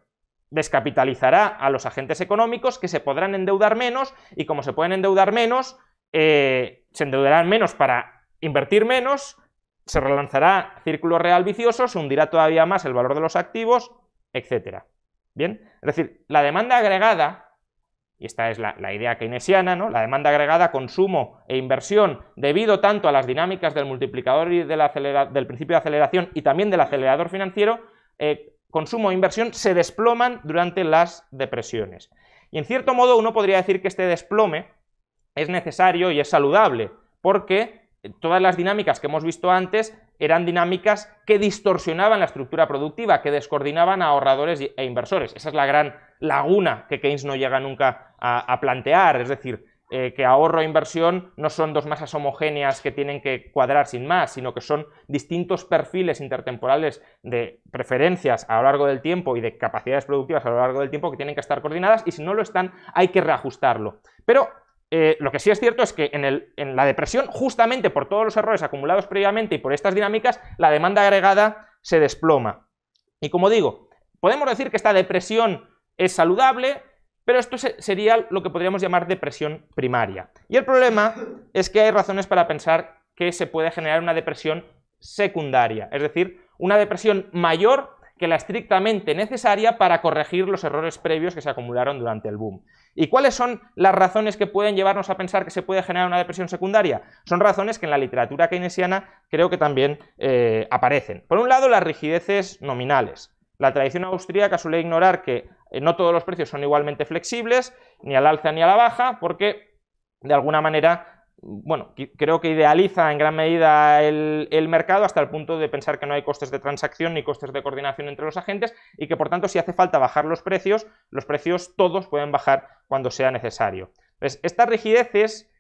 descapitalizará a los agentes económicos que se podrán endeudar menos y como se pueden endeudar menos, eh, se endeudarán menos para invertir menos, se relanzará círculo real vicioso, se hundirá todavía más el valor de los activos, etc. Bien, es decir, la demanda agregada y esta es la, idea keynesiana, ¿no? la demanda agregada, consumo e inversión, debido tanto a las dinámicas del multiplicador y del principio de aceleración y también del acelerador financiero, eh, consumo e inversión se desploman durante las depresiones. Y en cierto modo uno podría decir que este desplome es necesario y es saludable, porque todas las dinámicas que hemos visto antes eran dinámicas que distorsionaban la estructura productiva, que descoordinaban a ahorradores e inversores. Esa es la gran laguna que Keynes no llega nunca a, plantear, es decir, eh, que ahorro e inversión no son dos masas homogéneas que tienen que cuadrar sin más, sino que son distintos perfiles intertemporales de preferencias a lo largo del tiempo y de capacidades productivas a lo largo del tiempo que tienen que estar coordinadas y si no lo están hay que reajustarlo. Pero eh, lo que sí es cierto es que en, la depresión, justamente por todos los errores acumulados previamente y por estas dinámicas, la demanda agregada se desploma. Y como digo, podemos decir que esta depresión es saludable, pero esto sería lo que podríamos llamar depresión primaria. Y el problema es que hay razones para pensar que se puede generar una depresión secundaria, es decir, una depresión mayor que la estrictamente necesaria para corregir los errores previos que se acumularon durante el boom. ¿Y cuáles son las razones que pueden llevarnos a pensar que se puede generar una depresión secundaria? Son razones que en la literatura keynesiana creo que también eh, aparecen. Por un lado, las rigideces nominales. La tradición austríaca suele ignorar que eh, no todos los precios son igualmente flexibles, ni al alza ni a la baja, porque de alguna manera bueno, creo que idealiza en gran medida el, mercado hasta el punto de pensar que no hay costes de transacción ni costes de coordinación entre los agentes y que por tanto si hace falta bajar los precios, los precios todos pueden bajar cuando sea necesario. estas rigideces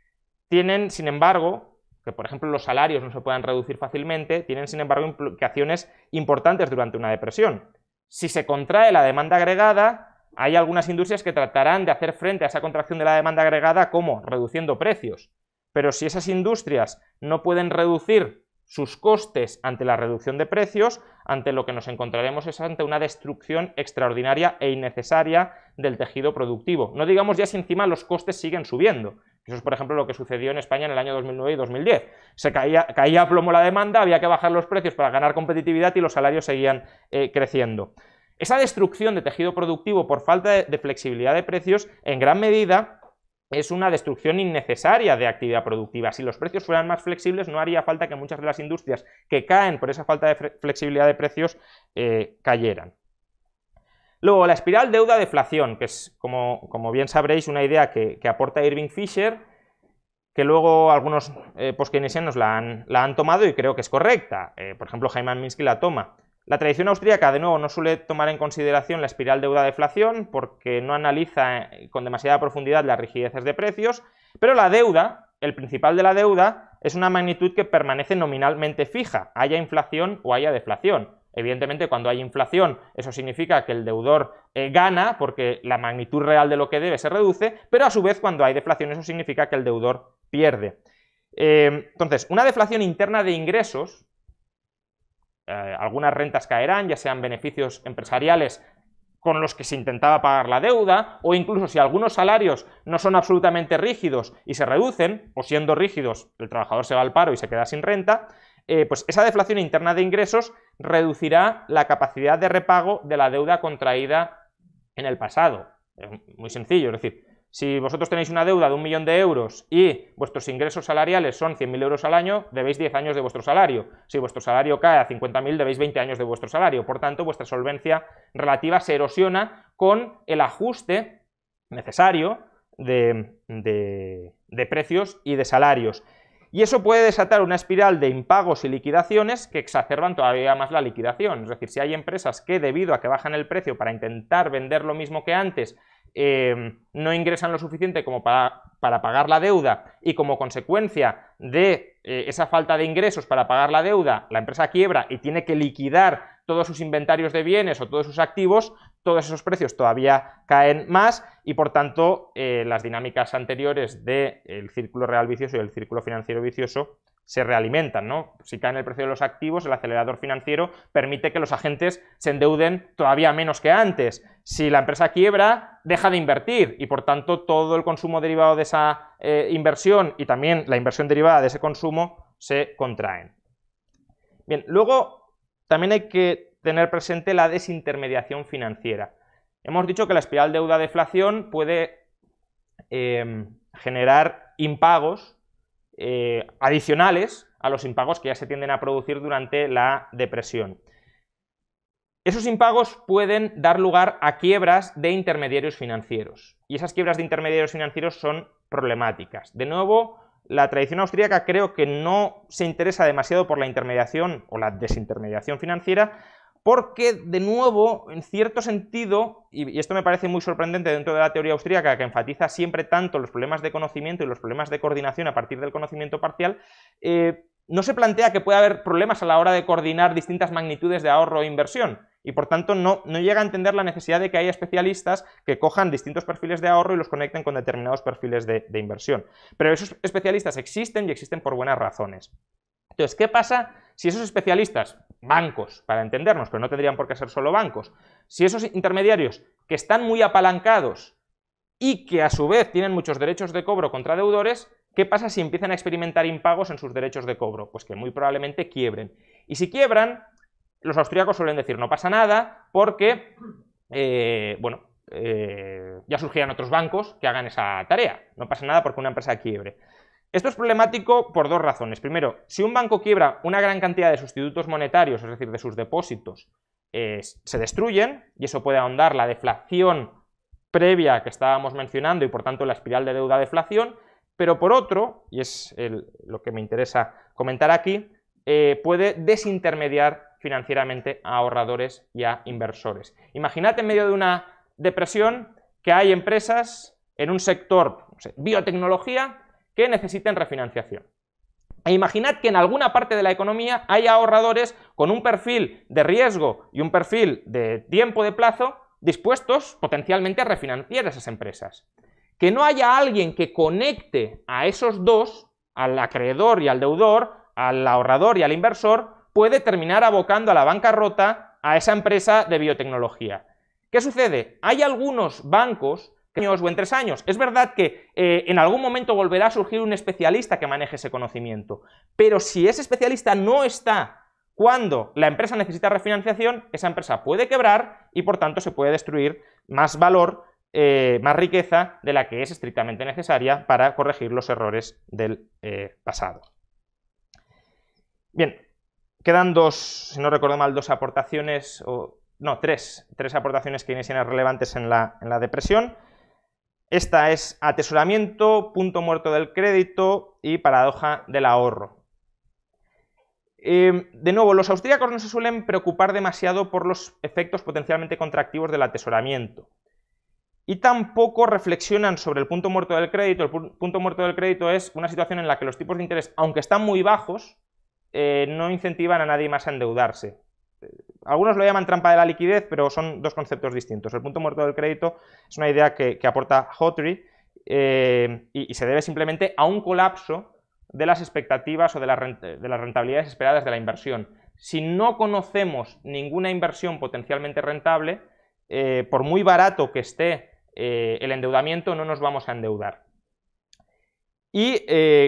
tienen, sin embargo, que por ejemplo los salarios no se puedan reducir fácilmente, tienen sin embargo implicaciones importantes durante una depresión. Si se contrae la demanda agregada, hay algunas industrias que tratarán de hacer frente a esa contracción de la demanda agregada como reduciendo precios pero si esas industrias no pueden reducir sus costes ante la reducción de precios, ante lo que nos encontraremos es ante una destrucción extraordinaria e innecesaria del tejido productivo. No digamos ya si encima los costes siguen subiendo. Eso es, por ejemplo, lo que sucedió en España en el año 2009 y 2010. Se caía, caía a plomo la demanda, había que bajar los precios para ganar competitividad y los salarios seguían eh, creciendo. Esa destrucción de tejido productivo por falta de flexibilidad de precios, en gran medida, es una destrucción innecesaria de actividad productiva. Si los precios fueran más flexibles, no haría falta que muchas de las industrias que caen por esa falta de flexibilidad de precios eh, cayeran. Luego, la espiral deuda-deflación, que es, como, bien sabréis, una idea que, aporta Irving Fisher, que luego algunos eh, la han, la han, tomado y creo que es correcta. Eh, por ejemplo, Jaime Minsky la toma. La tradición austríaca, de nuevo, no suele tomar en consideración la espiral deuda-deflación porque no analiza eh, con demasiada profundidad las rigideces de precios, pero la deuda, el principal de la deuda, es una magnitud que permanece nominalmente fija, haya inflación o haya deflación. Evidentemente, cuando hay inflación, eso significa que el deudor eh, gana porque la magnitud real de lo que debe se reduce, pero a su vez, cuando hay deflación, eso significa que el deudor pierde. Eh, entonces, una deflación interna de ingresos, eh, algunas rentas caerán, ya sean beneficios empresariales con los que se intentaba pagar la deuda, o incluso si algunos salarios no son absolutamente rígidos y se reducen, o siendo rígidos el trabajador se va al paro y se queda sin renta, eh, pues esa deflación interna de ingresos reducirá la capacidad de repago de la deuda contraída en el pasado. Es muy sencillo, es decir, si vosotros tenéis una deuda de un millón de euros y vuestros ingresos salariales son 100.000 euros al año, debéis 10 años de vuestro salario. Si vuestro salario cae a 50.000, debéis 20 años de vuestro salario. Por tanto, vuestra solvencia relativa se erosiona con el ajuste necesario de, de precios y de salarios. Y eso puede desatar una espiral de impagos y liquidaciones que exacerban todavía más la liquidación. Es decir, si hay empresas que debido a que bajan el precio para intentar vender lo mismo que antes, Em, no ingresan lo suficiente como para, pagar la deuda y como consecuencia de eh, esa falta de ingresos para pagar la deuda, la empresa quiebra y tiene que liquidar todos sus inventarios de bienes o todos sus activos, todos esos precios todavía caen más y por tanto eh, las dinámicas anteriores del círculo real vicioso y el círculo financiero vicioso se realimentan, ¿no? Si caen el precio de los activos, el acelerador financiero permite que los agentes se endeuden todavía menos que antes. Si la empresa quiebra, deja de invertir y por tanto todo el consumo derivado de esa eh, inversión y también la inversión derivada de ese consumo se contraen. Bien, luego también hay que tener presente la desintermediación financiera. Hemos dicho que la espiral deuda-deflación puede eh, generar impagos eh, adicionales a los impagos que ya se tienden a producir durante la depresión. Esos impagos pueden dar lugar a quiebras de intermediarios financieros. Y esas quiebras de intermediarios financieros son problemáticas. De nuevo, la tradición austríaca creo que no se interesa demasiado por la intermediación o la desintermediación financiera, porque de nuevo, en cierto sentido, y, esto me parece muy sorprendente dentro de la teoría austríaca, que enfatiza siempre tanto los problemas de conocimiento y los problemas de coordinación a partir del conocimiento parcial, eh, no se plantea que pueda haber problemas a la hora de coordinar distintas magnitudes de ahorro e inversión. Y por tanto, no, llega a entender la necesidad de que haya especialistas que cojan distintos perfiles de ahorro y los conecten con determinados perfiles de inversión. Pero esos especialistas existen y existen por buenas razones. Entonces, ¿qué pasa si esos especialistas, bancos, para entendernos, pero no tendrían por qué ser solo bancos, si esos intermediarios que están muy apalancados y que a su vez tienen muchos derechos de cobro contra deudores, ¿qué pasa si empiezan a experimentar impagos en sus derechos de cobro? Pues que muy probablemente quiebren. Y si quiebran, los austríacos suelen decir no pasa nada porque, eh, bueno, eh, ya surgirán otros bancos que hagan esa tarea. No pasa nada porque una empresa quiebre. Esto es problemático por dos razones. Primero, si un banco quiebra, una gran cantidad de sustitutos monetarios, es decir, de sus depósitos, eh, se destruyen y eso puede ahondar la deflación previa que estábamos mencionando y por tanto la espiral de deuda-deflación. Pero por otro, y es lo que me interesa comentar aquí, eh, puede desintermediar financieramente a ahorradores y a inversores. Imagínate en medio de una depresión que hay empresas en un sector, biotecnología, que necesiten refinanciación. E imaginad que en alguna parte de la economía hay ahorradores con un perfil de riesgo y un perfil de tiempo de plazo dispuestos potencialmente a refinanciar esas empresas. Que no haya alguien que conecte a esos dos, al acreedor y al deudor, al ahorrador y al inversor, puede terminar abocando a la bancarrota a esa empresa de biotecnología. ¿Qué sucede? Hay algunos bancos años o en tres años. Es verdad que eh, en algún momento volverá a surgir un especialista que maneje ese conocimiento, pero si ese especialista no está cuando la empresa necesita refinanciación, esa empresa puede quebrar y por tanto se puede destruir más valor, eh, más riqueza de la que es estrictamente necesaria para corregir los errores del eh, pasado. Bien, quedan dos, si no recuerdo mal, dos aportaciones no, tres, tres aportaciones que inician relevantes en la, en la depresión. Esta es atesoramiento, punto muerto del crédito y paradoja del ahorro. Eh, de nuevo, los austríacos no se suelen preocupar demasiado por los efectos potencialmente contractivos del atesoramiento. Y tampoco reflexionan sobre el punto muerto del crédito. El punto muerto del crédito es una situación en la que los tipos de interés, aunque están muy bajos, eh, no incentivan a nadie más a endeudarse algunos lo llaman trampa de la liquidez, pero son dos conceptos distintos. El punto muerto del crédito es una idea que, aporta Hotry eh, y, se debe simplemente a un colapso de las expectativas o de, las rentabilidades esperadas de la inversión. Si no conocemos ninguna inversión potencialmente rentable, eh, por muy barato que esté eh, el endeudamiento, no nos vamos a endeudar. Y,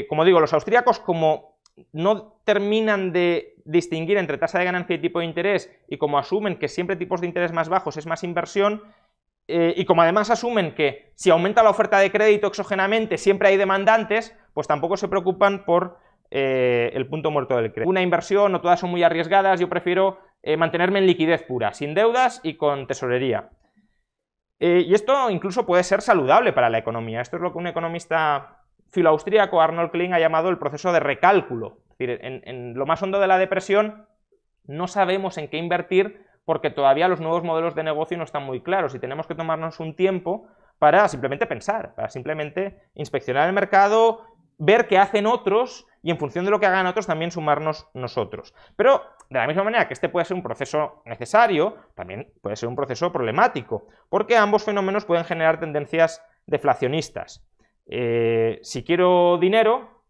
como digo, los austríacos, como no terminan de distinguir entre tasa de ganancia y tipo de interés, y como asumen que siempre tipos de interés más bajos es más inversión, eh, y como además asumen que si aumenta la oferta de crédito exogenamente siempre hay demandantes, pues tampoco se preocupan por eh, el punto muerto del crédito. Una inversión no todas son muy arriesgadas, yo prefiero eh, mantenerme en liquidez pura, sin deudas y con tesorería. y esto incluso puede ser saludable para la economía. Esto es lo que un economista austríaco, Arnold Klein ha llamado el proceso de recálculo. Es decir, en, en lo más hondo de la depresión no sabemos en qué invertir porque todavía los nuevos modelos de negocio no están muy claros y tenemos que tomarnos un tiempo para simplemente pensar, para simplemente inspeccionar el mercado, ver qué hacen otros y en función de lo que hagan otros también sumarnos nosotros. Pero de la misma manera que este puede ser un proceso necesario, también puede ser un proceso problemático, porque ambos fenómenos pueden generar tendencias deflacionistas. Eh, si quiero dinero,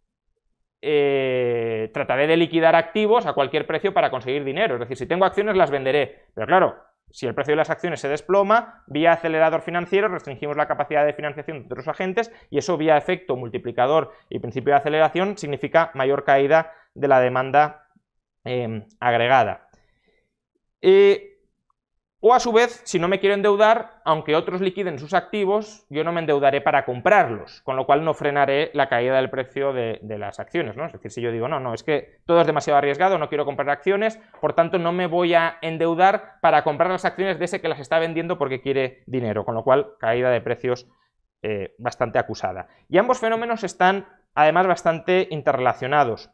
eh, trataré de liquidar activos a cualquier precio para conseguir dinero. Es decir, si tengo acciones, las venderé. Pero claro, si el precio de las acciones se desploma, vía acelerador financiero restringimos la capacidad de financiación de otros agentes y eso vía efecto multiplicador y principio de aceleración significa mayor caída de la demanda em, agregada. Eh, o a su vez, si no me quiero endeudar, aunque otros liquiden sus activos, yo no me endeudaré para comprarlos, con lo cual no frenaré la caída del precio de, las acciones. ¿no? Es decir, si yo digo, no, no, es que todo es demasiado arriesgado, no quiero comprar acciones, por tanto no me voy a endeudar para comprar las acciones de ese que las está vendiendo porque quiere dinero, con lo cual caída de precios eh, bastante acusada. Y ambos fenómenos están además bastante interrelacionados.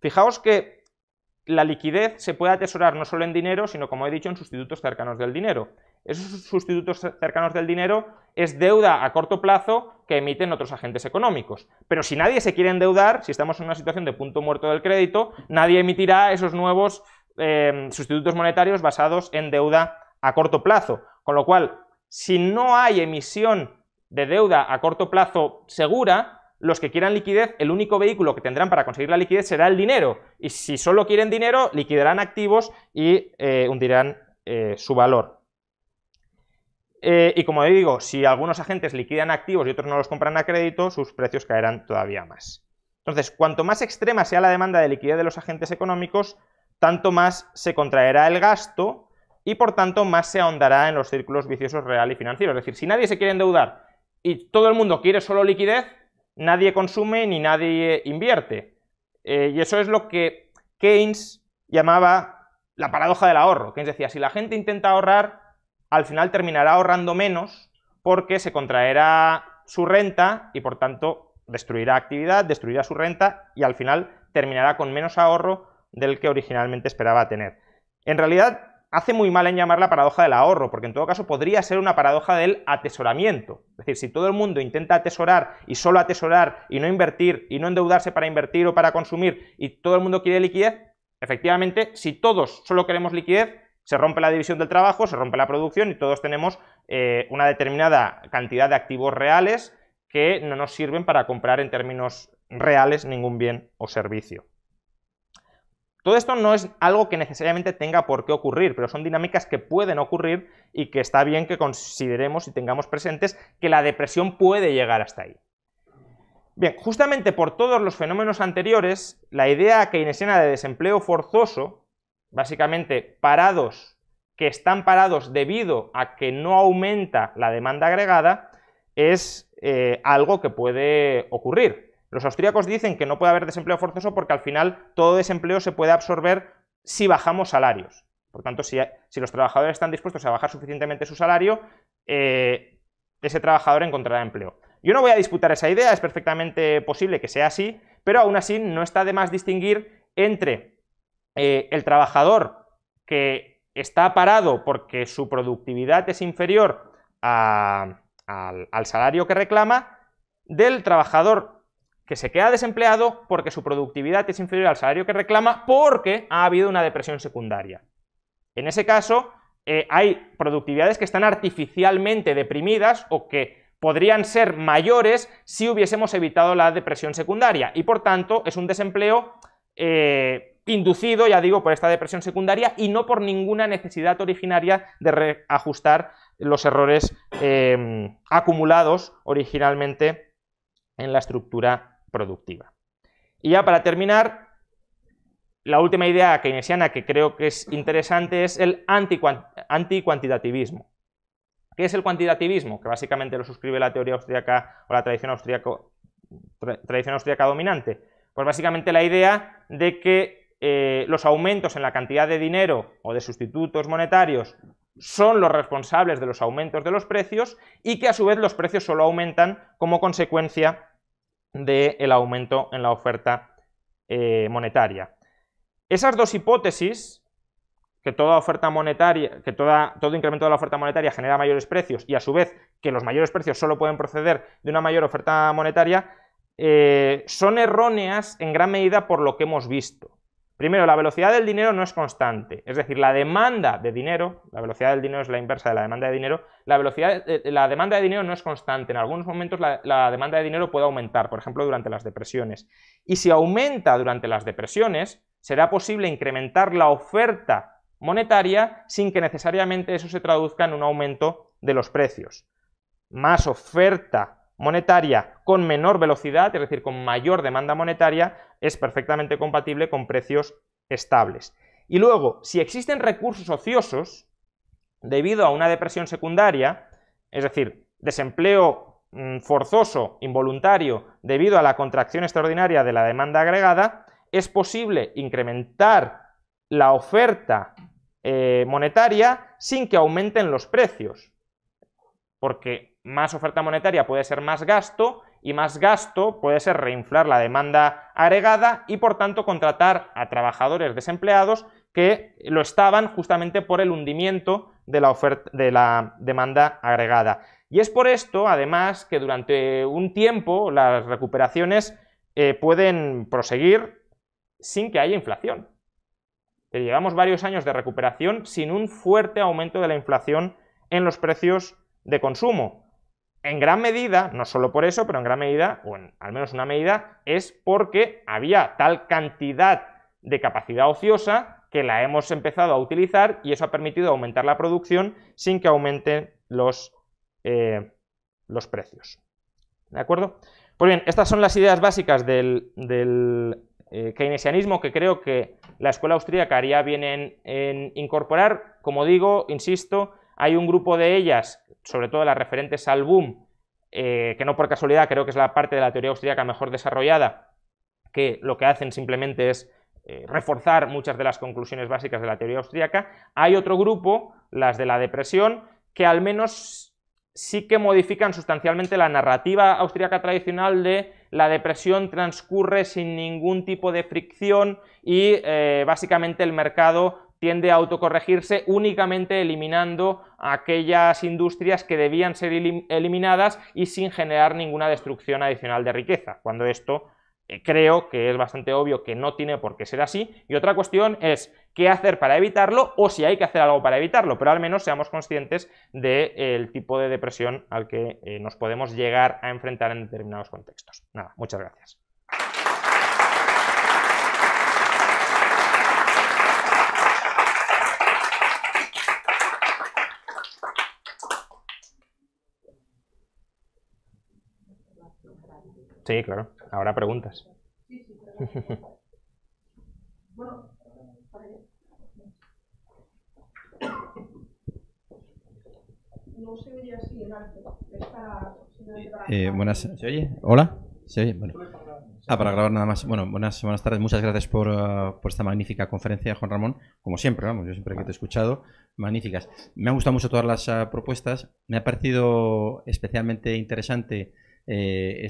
Fijaos que la liquidez se puede atesorar no solo en dinero, sino como he dicho, en sustitutos cercanos del dinero. Esos sustitutos cercanos del dinero es deuda a corto plazo que emiten otros agentes económicos. Pero si nadie se quiere endeudar, si estamos en una situación de punto muerto del crédito, nadie emitirá esos nuevos eh, sustitutos monetarios basados en deuda a corto plazo. Con lo cual, si no hay emisión de deuda a corto plazo segura, los que quieran liquidez, el único vehículo que tendrán para conseguir la liquidez será el dinero. Y si solo quieren dinero, liquidarán activos y eh, hundirán eh, su valor. Eh, y como digo, si algunos agentes liquidan activos y otros no los compran a crédito, sus precios caerán todavía más. Entonces, cuanto más extrema sea la demanda de liquidez de los agentes económicos, tanto más se contraerá el gasto y por tanto más se ahondará en los círculos viciosos real y financiero. Es decir, si nadie se quiere endeudar y todo el mundo quiere solo liquidez, nadie consume ni nadie invierte. Eh, y eso es lo que Keynes llamaba la paradoja del ahorro. Keynes decía, si la gente intenta ahorrar, al final terminará ahorrando menos porque se contraerá su renta y por tanto destruirá actividad, destruirá su renta y al final terminará con menos ahorro del que originalmente esperaba tener. En realidad, hace muy mal en llamarla paradoja del ahorro, porque en todo caso podría ser una paradoja del atesoramiento. Es decir, si todo el mundo intenta atesorar y solo atesorar y no invertir y no endeudarse para invertir o para consumir y todo el mundo quiere liquidez, efectivamente, si todos solo queremos liquidez, se rompe la división del trabajo, se rompe la producción y todos tenemos eh, una determinada cantidad de activos reales que no nos sirven para comprar en términos reales ningún bien o servicio. Todo esto no es algo que necesariamente tenga por qué ocurrir, pero son dinámicas que pueden ocurrir y que está bien que consideremos y tengamos presentes que la depresión puede llegar hasta ahí. Bien, justamente por todos los fenómenos anteriores, la idea que keynesiana de desempleo forzoso, básicamente parados que están parados debido a que no aumenta la demanda agregada, es eh, algo que puede ocurrir. Los austríacos dicen que no puede haber desempleo forzoso porque al final todo desempleo se puede absorber si bajamos salarios. Por tanto, si, los trabajadores están dispuestos a bajar suficientemente su salario, eh, ese trabajador encontrará empleo. Yo no voy a disputar esa idea, es perfectamente posible que sea así, pero aún así no está de más distinguir entre eh, el trabajador que está parado porque su productividad es inferior al, al salario que reclama, del trabajador que se queda desempleado porque su productividad es inferior al salario que reclama porque ha habido una depresión secundaria. En ese caso, eh, hay productividades que están artificialmente deprimidas o que podrían ser mayores si hubiésemos evitado la depresión secundaria y por tanto es un desempleo eh, inducido, ya digo, por esta depresión secundaria y no por ninguna necesidad originaria de reajustar los errores eh, acumulados originalmente en la estructura productiva. Y ya para terminar, la última idea keynesiana que creo que es interesante es el anticuantitativismo. ¿Qué es el cuantitativismo? Que básicamente lo suscribe la teoría austríaca o la tradición austríaca, dominante. Pues básicamente la idea de que eh, los aumentos en la cantidad de dinero o de sustitutos monetarios son los responsables de los aumentos de los precios y que a su vez los precios solo aumentan como consecuencia del aumento en la oferta eh, monetaria. Esas dos hipótesis, que toda oferta monetaria, que todo incremento de la oferta monetaria genera mayores precios y a su vez que los mayores precios solo pueden proceder de una mayor oferta monetaria, eh, son erróneas en gran medida por lo que hemos visto. Primero, la velocidad del dinero no es constante, es decir, la demanda de dinero, la velocidad del dinero es la inversa de la demanda de dinero, la, velocidad, eh, eh, la demanda de dinero no es constante, en algunos momentos la, la demanda de dinero puede aumentar, por ejemplo, durante las depresiones. Y si aumenta durante las depresiones, será posible incrementar la oferta monetaria sin que necesariamente eso se traduzca en un aumento de los precios. Más oferta monetaria con menor velocidad, es decir, con mayor demanda monetaria, es perfectamente compatible con precios estables. Y luego, si existen recursos ociosos debido a una depresión secundaria, es decir, desempleo mm, forzoso, involuntario, debido a la contracción extraordinaria de la demanda agregada, es posible incrementar la oferta eh, monetaria sin que aumenten los precios porque más oferta monetaria puede ser más gasto y más gasto puede ser reinflar la demanda agregada y por tanto contratar a trabajadores desempleados que lo estaban justamente por el hundimiento de la, de la demanda agregada. Y es por esto, además, que durante un tiempo las recuperaciones eh, pueden proseguir sin que haya inflación. Eh, llevamos varios años de recuperación sin un fuerte aumento de la inflación en los precios de consumo. En gran medida, no solo por eso, pero en gran medida, o en al menos una medida, es porque había tal cantidad de capacidad ociosa que la hemos empezado a utilizar y eso ha permitido aumentar la producción sin que aumenten los, eh, los precios. ¿De acuerdo? Pues bien, estas son las ideas básicas del, eh, keynesianismo que creo que la escuela austríaca haría bien en incorporar. Como digo, insisto, hay un grupo de ellas, sobre todo las referentes al boom, eh, que no por casualidad creo que es la parte de la teoría austríaca mejor desarrollada, que lo que hacen simplemente es eh, reforzar muchas de las conclusiones básicas de la teoría austríaca. Hay otro grupo, las de la depresión, que al menos sí que modifican sustancialmente la narrativa austríaca tradicional de la depresión transcurre sin ningún tipo de fricción y eh, básicamente el mercado tiende a autocorregirse únicamente eliminando aquellas industrias que debían ser eliminadas y sin generar ninguna destrucción adicional de riqueza, cuando esto eh, creo que es bastante obvio que no tiene por qué ser así. Y otra cuestión es qué hacer para evitarlo o si hay que hacer algo para evitarlo, pero al menos seamos conscientes del eh, tipo de depresión al que eh, nos podemos llegar a enfrentar en determinados contextos. Nada, muchas gracias. Sí, claro. Ahora preguntas. Sí, sí, bueno, no se oye así eh, buenas, ¿se oye? ¿Hola? ¿Se oye? Ah, para grabar nada más. Bueno, buenas, buenas tardes. Muchas gracias eh, por, esta magnífica conferencia, Juan Ramón. Como siempre, vamos, yo siempre que te he escuchado, magníficas. Me han gustado mucho todas las eh, propuestas. Me ha parecido especialmente interesante eh,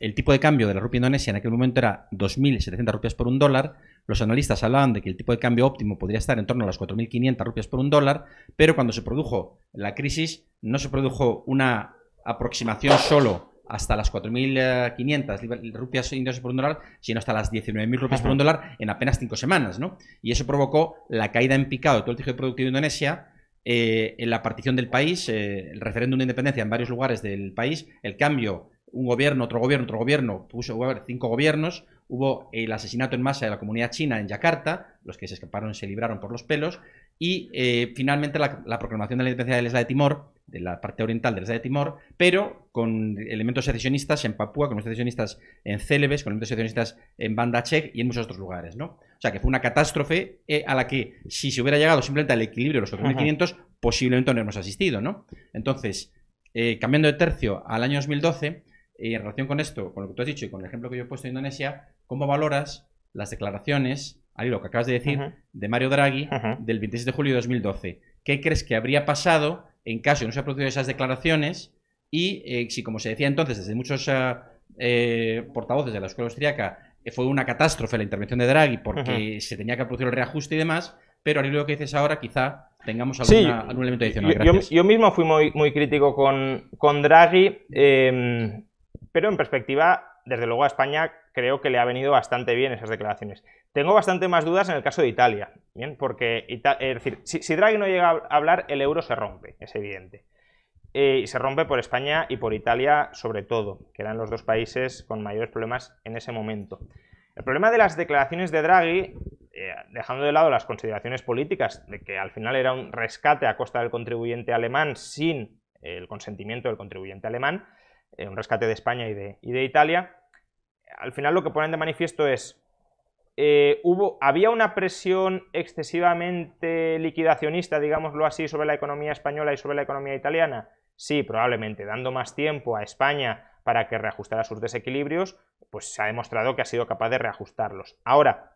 el tipo de cambio de la rupia indonesia en aquel momento era 2.700 rupias por un dólar. Los analistas hablaban de que el tipo de cambio óptimo podría estar en torno a las 4.500 rupias por un dólar, pero cuando se produjo la crisis no se produjo una aproximación solo hasta las 4.500 rupias indonesias por un dólar, sino hasta las 19.000 rupias por un dólar en apenas cinco semanas. ¿no? Y eso provocó la caída en picado de todo el tejido productivo de Indonesia, eh, en la partición del país, eh, el referéndum de independencia en varios lugares del país, el cambio, un gobierno, otro gobierno, otro gobierno, puso cinco gobiernos, hubo el asesinato en masa de la comunidad china en Yakarta, los que se escaparon se libraron por los pelos, y eh, finalmente la, proclamación de la independencia del Isla de Timor, de la parte oriental del Isla de Timor, pero con elementos secesionistas en Papúa, con secesionistas en Célebes, con elementos secesionistas en Banda y en muchos otros lugares, ¿no? O sea, que fue una catástrofe eh, a la que, si se hubiera llegado simplemente al equilibrio de los 4.500, posiblemente no hubiéramos asistido, ¿no? Entonces, eh, cambiando de tercio al año 2012, en relación con esto, con lo que tú has dicho y con el ejemplo que yo he puesto de Indonesia, ¿cómo valoras las declaraciones al lo que acabas de decir, de Mario Draghi, del 26 de julio de 2012. ¿Qué crees que habría pasado en caso de no se hubieran producido esas declaraciones y eh, si, como se decía entonces desde muchos ah, eh, portavoces de la escuela austriaca, eh, fue una catástrofe la intervención de Draghi porque se tenía que producir el reajuste y demás, pero al lo que dices ahora quizá tengamos algún elemento adicional. Yo, yo, mismo fui muy, crítico con, con Draghi, em, pero en perspectiva, desde luego a España creo que le ha venido bastante bien esas declaraciones. Tengo bastante más dudas en el caso de Italia, ¿bien? porque es decir, si, Draghi no llega a hablar, el euro se rompe, es evidente. Eh, y se rompe por España y por Italia sobre todo, que eran los dos países con mayores problemas en ese momento. El problema de las declaraciones de Draghi, eh, dejando de lado las consideraciones políticas, de que al final era un rescate a costa del contribuyente alemán sin el consentimiento del contribuyente alemán, eh, un rescate de España y de, y de Italia, al final lo que ponen de manifiesto es, eh, hubo, había una presión excesivamente liquidacionista, digámoslo así, sobre la economía española y sobre la economía italiana. Sí, probablemente, dando más tiempo a España para que reajustara sus desequilibrios, pues se ha demostrado que ha sido capaz de reajustarlos. Ahora,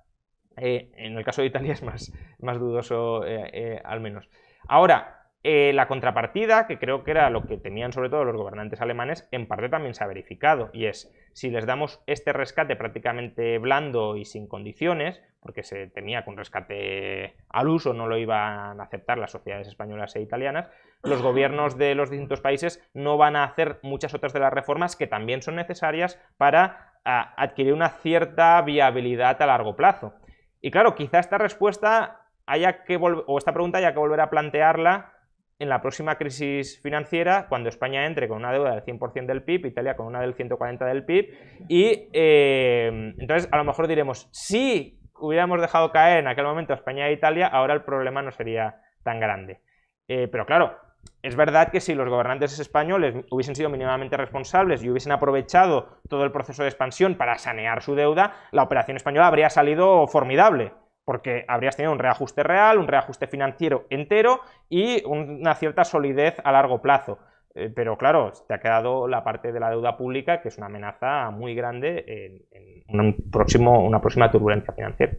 eh, en el caso de Italia es más, más dudoso eh, al menos. Ahora, eh, la contrapartida, que creo que era lo que tenían sobre todo los gobernantes alemanes, en parte también se ha verificado, y es, si les damos este rescate prácticamente blando y sin condiciones, porque se temía que un rescate al uso no lo iban a aceptar las sociedades españolas e italianas, los gobiernos de los distintos países no van a hacer muchas otras de las reformas que también son necesarias para adquirir una cierta viabilidad a largo plazo. Y claro, quizá esta respuesta haya que o esta pregunta haya que volver a plantearla en la próxima crisis financiera, cuando España entre con una deuda del 100% del PIB, Italia con una del 140% del PIB, y eh, entonces a lo mejor diremos, si hubiéramos dejado caer en aquel momento España e Italia, ahora el problema no sería tan grande. Eh, pero claro, es verdad que si los gobernantes españoles hubiesen sido mínimamente responsables y hubiesen aprovechado todo el proceso de expansión para sanear su deuda, la operación española habría salido formidable porque habrías tenido un reajuste real, un reajuste financiero entero y una cierta solidez a largo plazo. Eh, pero claro, te ha quedado la parte de la deuda pública, que es una amenaza muy grande en, un próximo, una próxima turbulencia financiera.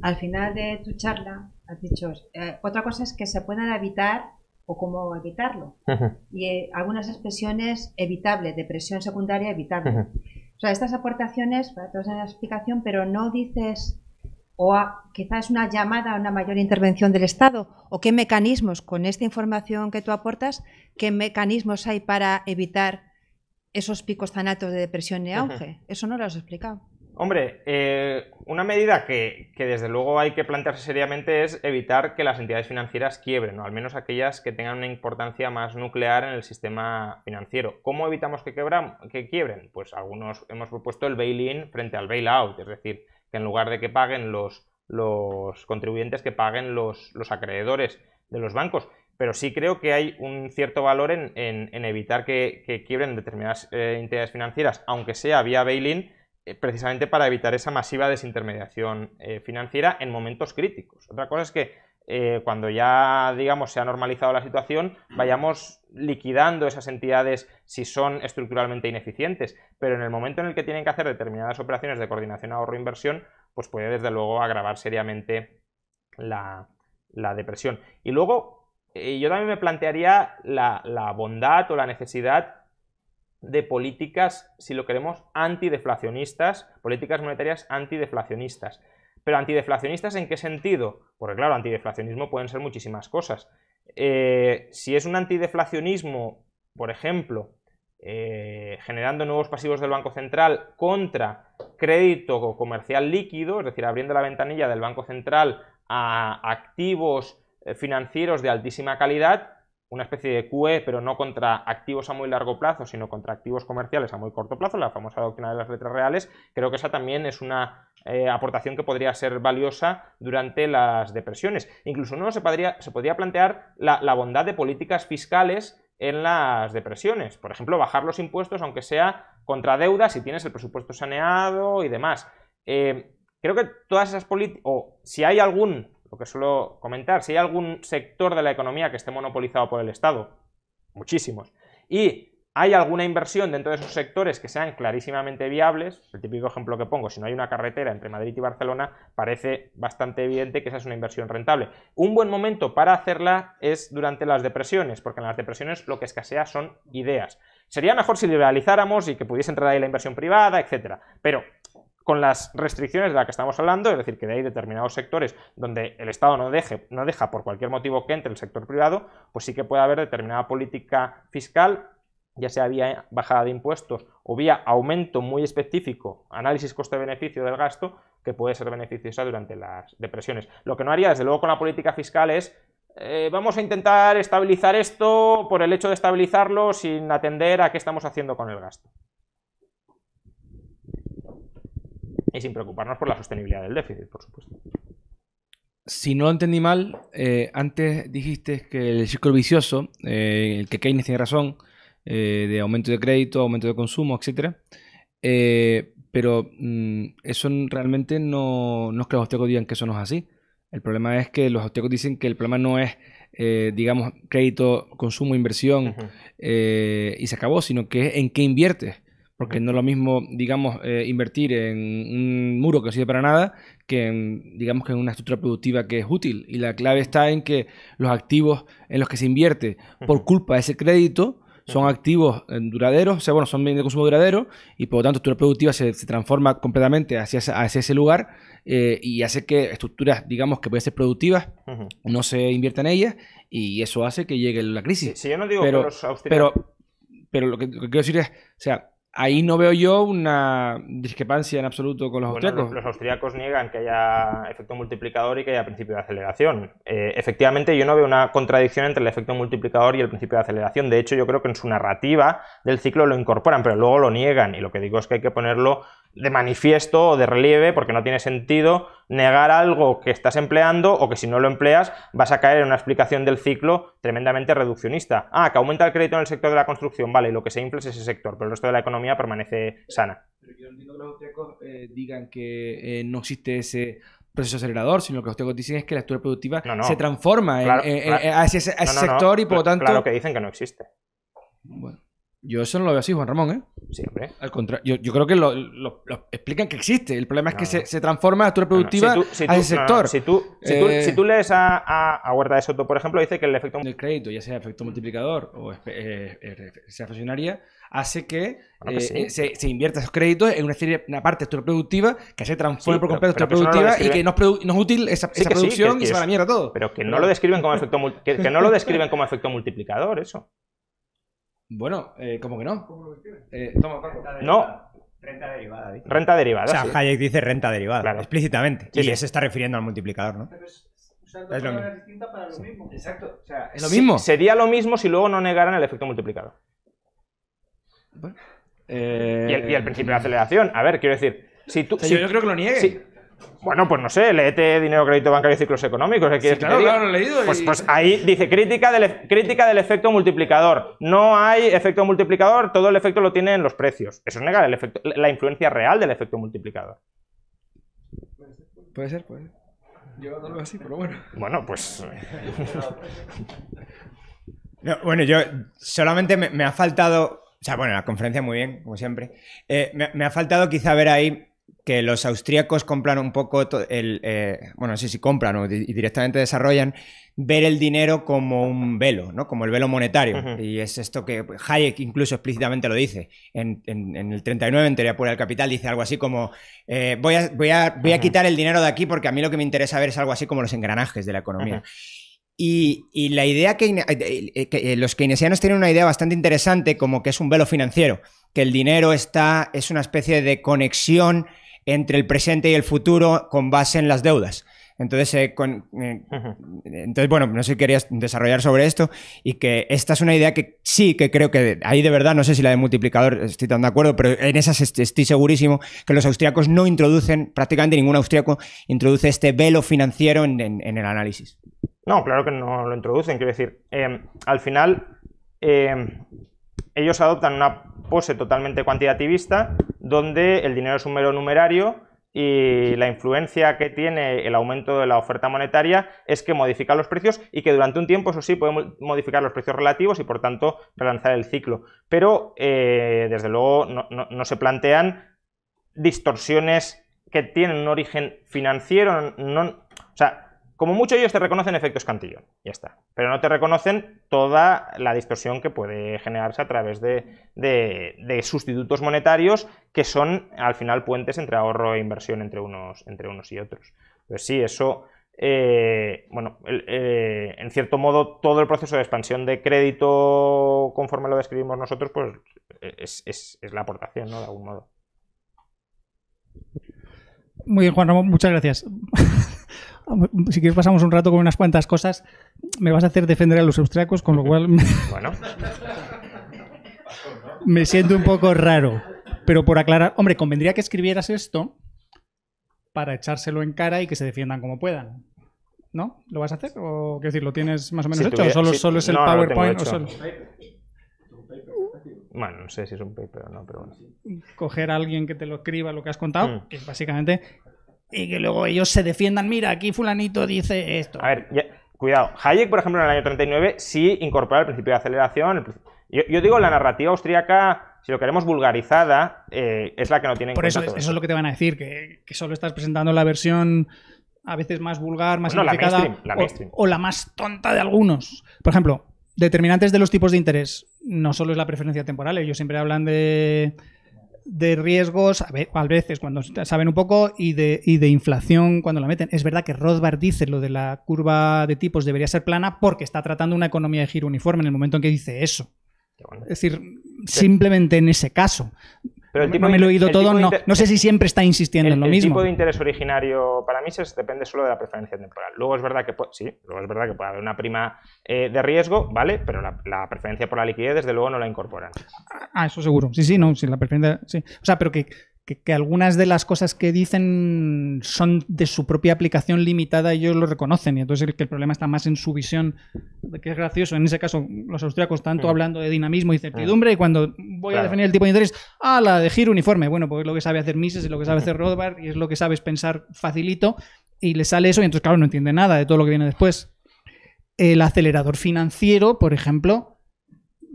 Al final de tu charla has dicho, eh, otra cosa es que se puedan evitar o cómo evitarlo. Y eh, algunas expresiones evitable, depresión secundaria evitable. O sea, estas aportaciones, para todas en la explicación, pero no dices o quizás una llamada a una mayor intervención del Estado, o qué mecanismos, con esta información que tú aportas, qué mecanismos hay para evitar esos picos tan altos de depresión y auge. Eso no lo has explicado. Hombre, eh, una medida que, desde luego hay que plantearse seriamente es evitar que las entidades financieras quiebren, o al menos aquellas que tengan una importancia más nuclear en el sistema financiero. ¿Cómo evitamos que, que quiebren? Pues algunos hemos propuesto el bail-in frente al bail-out, es decir, que en lugar de que paguen los, los contribuyentes, que paguen los, los acreedores de los bancos pero sí creo que hay un cierto valor en, en, evitar que, quiebren determinadas eh, entidades financieras, aunque sea vía bail-in, eh, precisamente para evitar esa masiva desintermediación eh, financiera en momentos críticos. Otra cosa es que eh, cuando ya, digamos, se ha normalizado la situación, vayamos liquidando esas entidades si son estructuralmente ineficientes, pero en el momento en el que tienen que hacer determinadas operaciones de coordinación ahorro-inversión, pues puede desde luego agravar seriamente la, depresión. Y luego, yo también me plantearía la bondad o la necesidad de políticas, si lo queremos, antideflacionistas, políticas monetarias antideflacionistas. Pero antideflacionistas en qué sentido? Porque claro, antideflacionismo pueden ser muchísimas cosas. Eh, si es un antideflacionismo, por ejemplo, eh, generando nuevos pasivos del Banco Central contra crédito comercial líquido, es decir, abriendo la ventanilla del Banco Central a activos eh, financieros de altísima calidad, una especie de QE, pero no contra activos a muy largo plazo, sino contra activos comerciales a muy corto plazo, la famosa doctrina de las letras reales, creo que esa también es una eh, aportación que podría ser valiosa durante las depresiones. Incluso no se podría, se plantear la, bondad de políticas fiscales en las depresiones. Por ejemplo, bajar los impuestos, aunque sea contra deuda, si tienes el presupuesto saneado y demás. Eh, creo que todas esas políticas, o si hay algún lo que suelo comentar, si hay algún sector de la economía que esté monopolizado por el Estado, muchísimos, y hay alguna inversión dentro de esos sectores que sean clarísimamente viables, el típico ejemplo que pongo, si no hay una carretera entre Madrid y Barcelona, parece bastante evidente que esa es una inversión rentable. Un buen momento para hacerla es durante las depresiones, porque en las depresiones lo que escasea son ideas. Sería mejor si liberalizáramos y que pudiese entrar ahí la inversión privada, etcétera, pero con las restricciones de las que estamos hablando, es decir, que de hay determinados sectores donde el Estado no, deje, no deja por cualquier motivo que entre el sector privado, pues sí que puede haber determinada política fiscal, ya sea vía bajada de impuestos o vía aumento muy específico, análisis coste-beneficio del gasto, que puede ser beneficiosa durante las depresiones. Lo que no haría, desde luego, con la política fiscal es eh, vamos a intentar estabilizar esto por el hecho de estabilizarlo sin atender a qué estamos haciendo con el gasto. y sin preocuparnos por la sostenibilidad del déficit, por supuesto. Si no lo entendí mal, eh, antes dijiste que el ciclo vicioso, eh, el que Keynes tiene razón, eh, de aumento de crédito, aumento de consumo, etc. pero mm, eso realmente no, es que los austriacos digan que eso no es así. El problema es que los austriacos dicen que el problema no es, digamos, crédito, consumo, inversión y se acabó, sino que es en qué inviertes. Porque no es lo mismo, digamos, eh, invertir en un muro que no sirve para nada que en, digamos, que en una estructura productiva que es útil. Y la clave está en que los activos en los que se invierte por culpa de ese crédito son activos eh, duraderos, o sea, bueno, son bienes de consumo duradero y por lo tanto estructura productiva se, transforma completamente hacia, ese lugar eh, y hace que estructuras, digamos, que pueden ser productivas, no se inviertan en ellas y eso hace que llegue la crisis. Sí, yo no digo pero, los pero, pero lo que quiero decir es, o sea, ahí no veo yo una discrepancia en absoluto con los austriacos. Los, los, austriacos niegan que haya efecto multiplicador y que haya principio de aceleración. Eh, efectivamente, yo no veo una contradicción entre el efecto multiplicador y el principio de aceleración. De hecho, yo creo que en su narrativa del ciclo lo incorporan, pero luego lo niegan. Y lo que digo es que hay que ponerlo de manifiesto o de relieve porque no tiene sentido negar algo que estás empleando o que si no lo empleas vas a caer en una explicación del ciclo tremendamente reduccionista. Ah, que aumenta el crédito en el sector de la construcción, vale, lo que se infla es ese sector, pero el resto de la economía permanece sana. Pero yo entiendo que los eh, digan que eh, no existe ese proceso acelerador, sino que los austriacos dicen es que la estructura productiva se transforma en, ese, sector y por lo tanto... Claro que dicen que no existe. Bueno. Yo eso no lo veo así, Juan Ramón, ¿eh? Siempre. Al contrario, yo, creo que lo, explican que existe. El problema es que se, transforma la estructura productiva no, sector. Si tú, eh, lees a, a, Huerta de Soto, por ejemplo, dice que el efecto. El crédito, ya sea efecto multiplicador o eh, eh, sea funcionaria, hace que, se, se, invierta esos créditos en una, serie, una parte estructura productiva que se transforme por completo estructura productiva y que no es, útil esa, producción y se va a la mierda todo. Pero que no lo describen como efecto que, no lo describen como efecto multiplicador, eso. Bueno, eh, ¿cómo que no? ¿Cómo lo eh, toma, Paco. No. Renta derivada. Renta derivada. O sea, Hayek dice renta derivada, claro. explícitamente. y se está refiriendo al multiplicador, ¿no? Pero es, usando es lo para lo mismo. Exacto. O sea, lo mismo. Sería lo mismo si luego no negaran el efecto multiplicador. Eh, y el, principio de aceleración. A ver, quiero decir. Si tú, yo, creo que lo niegue. Bueno, pues no sé, leete dinero, crédito bancario y ciclos económicos. sí, claro, lo he leído. Pues, pues, ahí dice crítica del, crítica del efecto multiplicador. No hay efecto multiplicador, todo el efecto lo tienen los precios. Eso es negar la influencia real del efecto multiplicador. Puede ser, puede ser. Yo no lo así, pero bueno. Bueno, pues. [LAUGHS] bueno, yo solamente me, ha faltado. O sea, bueno, la conferencia muy bien, como siempre. Eh, me ha faltado quizá ver ahí que los austríacos compran un poco, el, eh, bueno, no sé si compran o directamente desarrollan, ver el dinero como un velo, ¿no? Como el velo monetario. Y es esto que Hayek incluso explícitamente lo dice. En, el 39, en Teoría Pura del Capital, dice algo así como, eh, voy, a, voy, a, quitar el dinero de aquí porque a mí lo que me interesa ver es algo así como los engranajes de la economía. Y, la idea que, eh, que, los keynesianos tienen una idea bastante interesante, como que es un velo financiero, que el dinero está, es una especie de conexión entre el presente y el futuro con base en las deudas. Eh, eh, entonces, bueno, no sé si querías desarrollar sobre esto y que esta es una idea que sí, que creo que ahí de verdad, no sé si la de multiplicador estoy tan de acuerdo, pero en esas estoy segurísimo que los austriacos no introducen, prácticamente ningún austriaco introduce este velo financiero en, el análisis. No, claro que no lo introducen, quiero decir, eh, al final ellos adoptan una pose totalmente cuantitativista donde el dinero es un mero numerario y la influencia que tiene el aumento de la oferta monetaria es que modifica los precios y que durante un tiempo, eso sí, puede modificar los precios relativos y por tanto relanzar el ciclo. Pero eh, desde luego no, se plantean distorsiones que tienen un origen financiero, no, o sea, como mucho ellos te reconocen efectos cantillón, ya está. Pero no te reconocen toda la distorsión que puede generarse a través de, sustitutos monetarios que son al final puentes entre ahorro e inversión entre unos, y otros. Pues sí, eso, eh, bueno, eh, en cierto modo todo el proceso de expansión de crédito conforme lo describimos nosotros, pues es, es la aportación, ¿no? De algún modo. Muy bien, Juan Ramón, muchas gracias. [LAUGHS] [LAUGHS] si quieres pasamos un rato con unas cuantas cosas, me vas a hacer defender a los austriacos, con lo cual... Me... [LAUGHS] Bueno. me siento un poco raro. Pero por aclarar, hombre, convendría que escribieras esto para echárselo en cara y que se defiendan como puedan. ¿No? ¿Lo vas a hacer? ¿O qué decir, lo tienes más o menos hecho? ¿O solo, es el PowerPoint? Bueno, no sé si es un paper o no, pero bueno. Coger a alguien que te lo escriba lo que has contado, mm. que es básicamente y que luego ellos se defiendan, mira, aquí fulanito dice esto. A ver, cuidado, Hayek, por ejemplo, en el año 39 sí incorpora el principio de aceleración. Yo, digo, la narrativa austríaca, si lo queremos vulgarizada, eh, es la que no tiene en por eso, eso es lo que te van a decir, que, solo estás presentando la versión a veces más vulgar, más bueno, o, la más tonta de algunos. Por ejemplo, determinantes de los tipos de interés. No solo es la preferencia temporal, ellos siempre hablan de de riesgos, a, veces cuando saben un poco, y de, inflación cuando la meten. Es verdad que Rothbard dice lo de la curva de tipos debería ser plana porque está tratando una economía de giro uniforme en el momento en que dice eso. Es decir, simplemente en ese caso el tipo no me lo he oído todo, no. no. sé si siempre está insistiendo en lo mismo. El tipo de interés originario para mí depende solo de la preferencia temporal. Luego es verdad que, sí, luego es verdad que puede haber una prima eh, de riesgo, ¿vale? Pero la, preferencia por la liquidez, desde luego, no la incorporan. Ah, eso seguro. Sí, sí, no, sí, la preferencia. Sí. O sea, pero que que, algunas de las cosas que dicen son de su propia aplicación limitada y ellos lo reconocen. Y entonces el, que el problema está más en su visión, de que es gracioso. En ese caso, los austríacos tanto mm. hablando de dinamismo y certidumbre, mm. y cuando voy a definir el tipo de interés, ah, la de giro uniforme. Bueno, porque es lo que sabe hacer Mises, es lo que sabe hacer mm. Rothbard, y es lo que sabes pensar facilito, y le sale eso, y entonces, claro, no entiende nada de todo lo que viene después. El acelerador financiero, por ejemplo,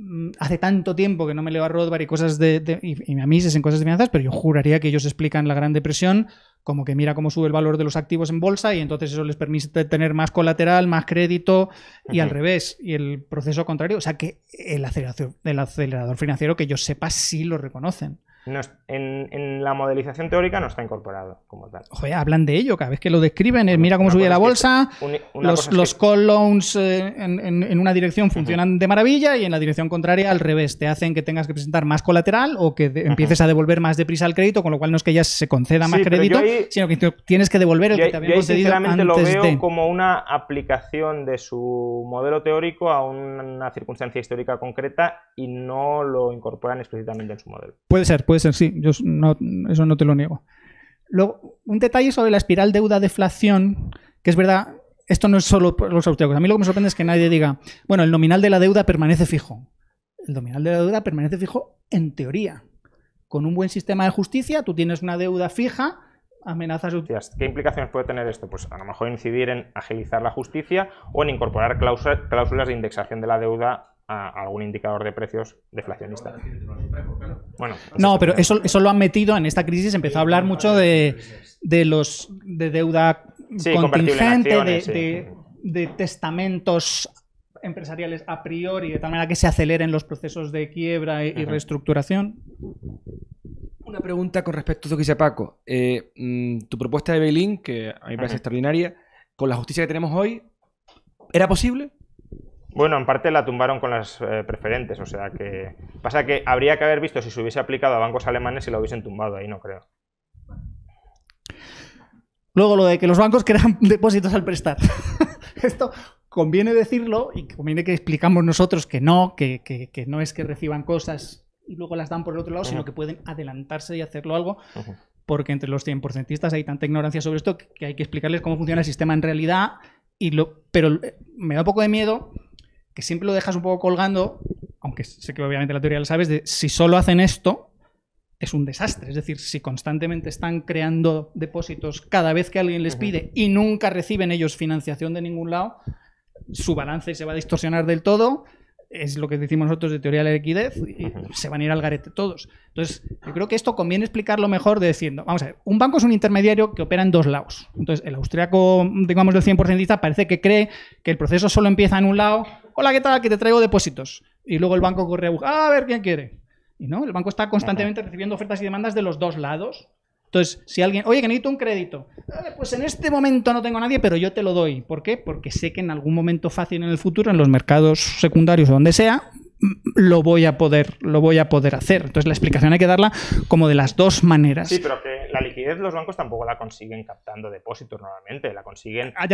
Mm, hace tanto tiempo que no me leo a Rothbard y cosas de, y, en cosas de finanzas, pero yo juraría que ellos explican la Gran Depresión como que mira cómo sube el valor de los activos en bolsa y entonces eso les permite tener más colateral, más crédito y al revés, y el proceso contrario. O sea que el acelerador, el acelerador financiero que yo sepa sí lo reconocen en, la modelización teórica no está incorporado como tal. Joder, hablan de ello, cada vez que lo describen, mira cómo sube la bolsa, los, call loans eh, en, una dirección funcionan de maravilla y en la dirección contraria al revés, te hacen que tengas que presentar más colateral o que empieces a devolver más deprisa el crédito, con lo cual no es que ya se conceda más crédito, sino que tienes que devolver el yo, que te habían concedido antes lo veo como una aplicación de su modelo teórico a una circunstancia histórica concreta y no lo incorporan explícitamente en su modelo. Puede ser, puede puede ser, sí, yo no, eso no te lo niego. Luego, un detalle sobre la espiral deuda-deflación, que es verdad, esto no es solo por los austriacos. A mí lo que me sorprende es que nadie diga, bueno, el nominal de la deuda permanece fijo. El nominal de la deuda permanece fijo en teoría. Con un buen sistema de justicia, tú tienes una deuda fija, amenazas. ¿Qué implicaciones puede tener esto? Pues a lo mejor incidir en agilizar la justicia o en incorporar cláusulas de indexación de la deuda a algún indicador de precios deflacionista. Bueno, no, pero eso, eso lo han metido en esta crisis. Empezó a hablar mucho de, de los de deuda contingente, de, testamentos empresariales a priori, de tal manera que se aceleren los procesos de quiebra y, reestructuración. Una pregunta con respecto a lo que dice Paco. Eh, mm, tu propuesta de Bailín, que a mí me parece extraordinaria, con la justicia que tenemos hoy, ¿era posible? Bueno, en parte la tumbaron con las eh, preferentes, o sea que... Pasa que habría que haber visto si se hubiese aplicado a bancos alemanes y lo hubiesen tumbado, ahí no creo. Luego lo de que los bancos crean [LAUGHS] depósitos al prestar. [LAUGHS] Esto conviene decirlo y conviene que explicamos nosotros que no, que, que, no es que reciban cosas y luego las dan por el otro lado, sino que pueden adelantarse y hacerlo algo. Porque entre los porcentistas hay tanta ignorancia sobre esto que hay que explicarles cómo funciona el sistema en realidad. Y lo, pero eh, me da un poco de miedo que siempre lo dejas un poco colgando, aunque sé que obviamente la teoría lo sabes, de si solo hacen esto, es un desastre. Es decir, si constantemente están creando depósitos cada vez que alguien les pide y nunca reciben ellos financiación de ningún lado, su balance se va a distorsionar del todo. Es lo que decimos nosotros de teoría de la liquidez, y se van a ir al garete todos. Entonces, yo creo que esto conviene explicarlo mejor de diciendo, vamos a ver, un banco es un intermediario que opera en dos lados. Entonces, el austriaco, digamos, del 100% parece que cree que el proceso solo empieza en un lado, hola, ¿qué tal? Que te traigo depósitos. Y luego el banco corre a buscar, a ver quién quiere. Y no, el banco está constantemente recibiendo ofertas y demandas de los dos lados. Entonces, si alguien, oye, que necesito un crédito, pues en este momento no tengo nadie, pero yo te lo doy. ¿Por qué? Porque sé que en algún momento fácil en el futuro, en los mercados secundarios o donde sea, mm, lo voy a poder, lo voy a poder hacer. Entonces, la explicación hay que darla como de las dos maneras. Sí, pero que la los bancos tampoco la consiguen captando depósitos normalmente, la consiguen ah,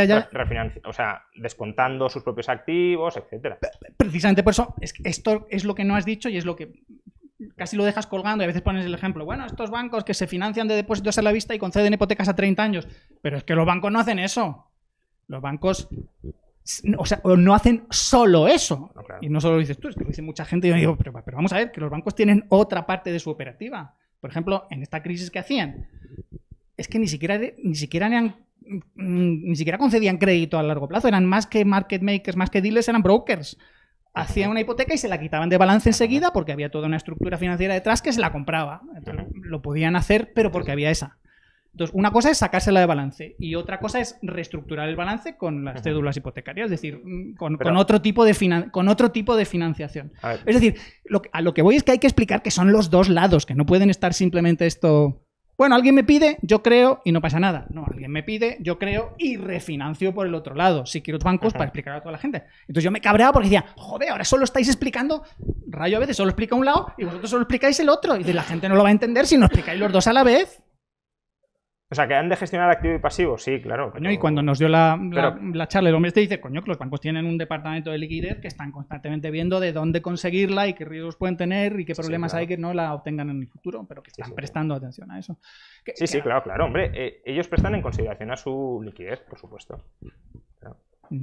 o sea, descontando sus propios activos, etcétera. Precisamente por eso, esto es lo que no has dicho y es lo que casi lo dejas colgando y a veces pones el ejemplo, bueno, estos bancos que se financian de depósitos a la vista y conceden hipotecas a 30 años, pero es que los bancos no hacen eso. Los bancos o sea, no hacen solo eso. Y no solo lo dices tú, es que lo dice mucha gente. Y yo digo, pero, vamos a ver, que los bancos tienen otra parte de su operativa. Por ejemplo, en esta crisis que hacían, es que ni siquiera, ni siquiera mm, ni siquiera concedían crédito a largo plazo, eran más que market makers, más que dealers, eran brokers. Hacían una hipoteca y se la quitaban de balance enseguida porque había toda una estructura financiera detrás que se la compraba. lo podían hacer, pero porque había esa. Entonces, una cosa es sacársela de balance y otra cosa es reestructurar el balance con las cédulas hipotecarias, es decir, mm, con, otro, tipo de con otro tipo de financiación. Es decir, a lo que voy es que hay que explicar que son los dos lados, que no pueden estar simplemente esto... Bueno, alguien me pide, yo creo y no pasa nada. No, alguien me pide, yo creo y refinancio por el otro lado. Si quiero bancos para explicar a toda la gente. Entonces yo me cabreaba porque decía, joder, ahora solo estáis explicando. Rayo a veces solo explica un lado y vosotros solo explicáis el otro. Y la gente no lo va a entender si no explicáis los dos a la vez. O sea, que han de gestionar activo y pasivo, sí, claro. y cuando nos dio la, charla, el hombre te este dice, coño, que los bancos tienen un departamento de liquidez que están constantemente viendo de dónde conseguirla y qué riesgos pueden tener y qué problemas hay que no la obtengan en el futuro, pero que están prestando atención a eso. sí, sí, claro, claro, hombre. Eh, ellos prestan en consideración a su liquidez, por supuesto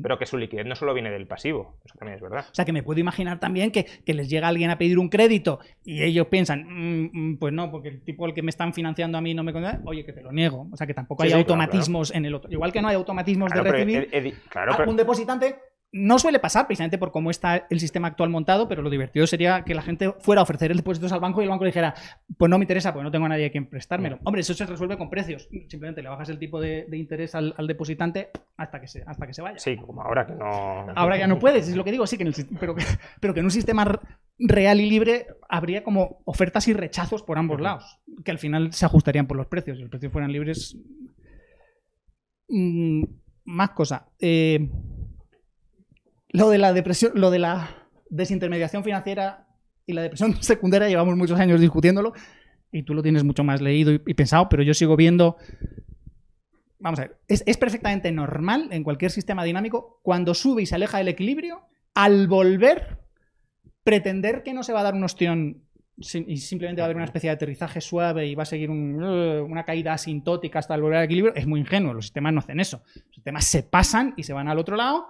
pero que su liquidez no solo viene del pasivo, eso también es verdad. O sea, que me puedo imaginar también que, les llega alguien a pedir un crédito y ellos piensan, mm, mm, pues no, porque el tipo al que me están financiando a mí no me conoce, oye, que te lo niego. O sea, que tampoco hay automatismos en el otro. Igual que no hay automatismos de recibir, algún un depositante no suele pasar precisamente por cómo está el sistema actual montado, pero lo divertido sería que la gente fuera a ofrecer el depósito al banco y el banco dijera, pues no me interesa porque no tengo a nadie a quien prestármelo. Hombre, eso se resuelve con precios. Simplemente le bajas el tipo de, interés al, depositante hasta que, se, hasta que se vaya. Sí, como ahora que no... Ahora ya no puedes, es lo que digo, sí, que en pero, que en un sistema real y libre habría como ofertas y rechazos por ambos lados, que al final se ajustarían por los precios. Si los precios fueran libres... Mm, más cosa eh, lo de la depresión, lo de la desintermediación financiera y la depresión [LAUGHS] secundaria llevamos muchos años discutiéndolo y tú lo tienes mucho más leído y, pensado, pero yo sigo viendo... Vamos a ver, es, perfectamente normal en cualquier sistema dinámico cuando sube y se aleja del equilibrio, al volver, pretender que no se va a dar un ostión y simplemente va a haber una especie de aterrizaje suave y va a seguir uh, una caída asintótica hasta volver al equilibrio, es muy ingenuo. Los sistemas no hacen eso. Los sistemas se pasan y se van al otro lado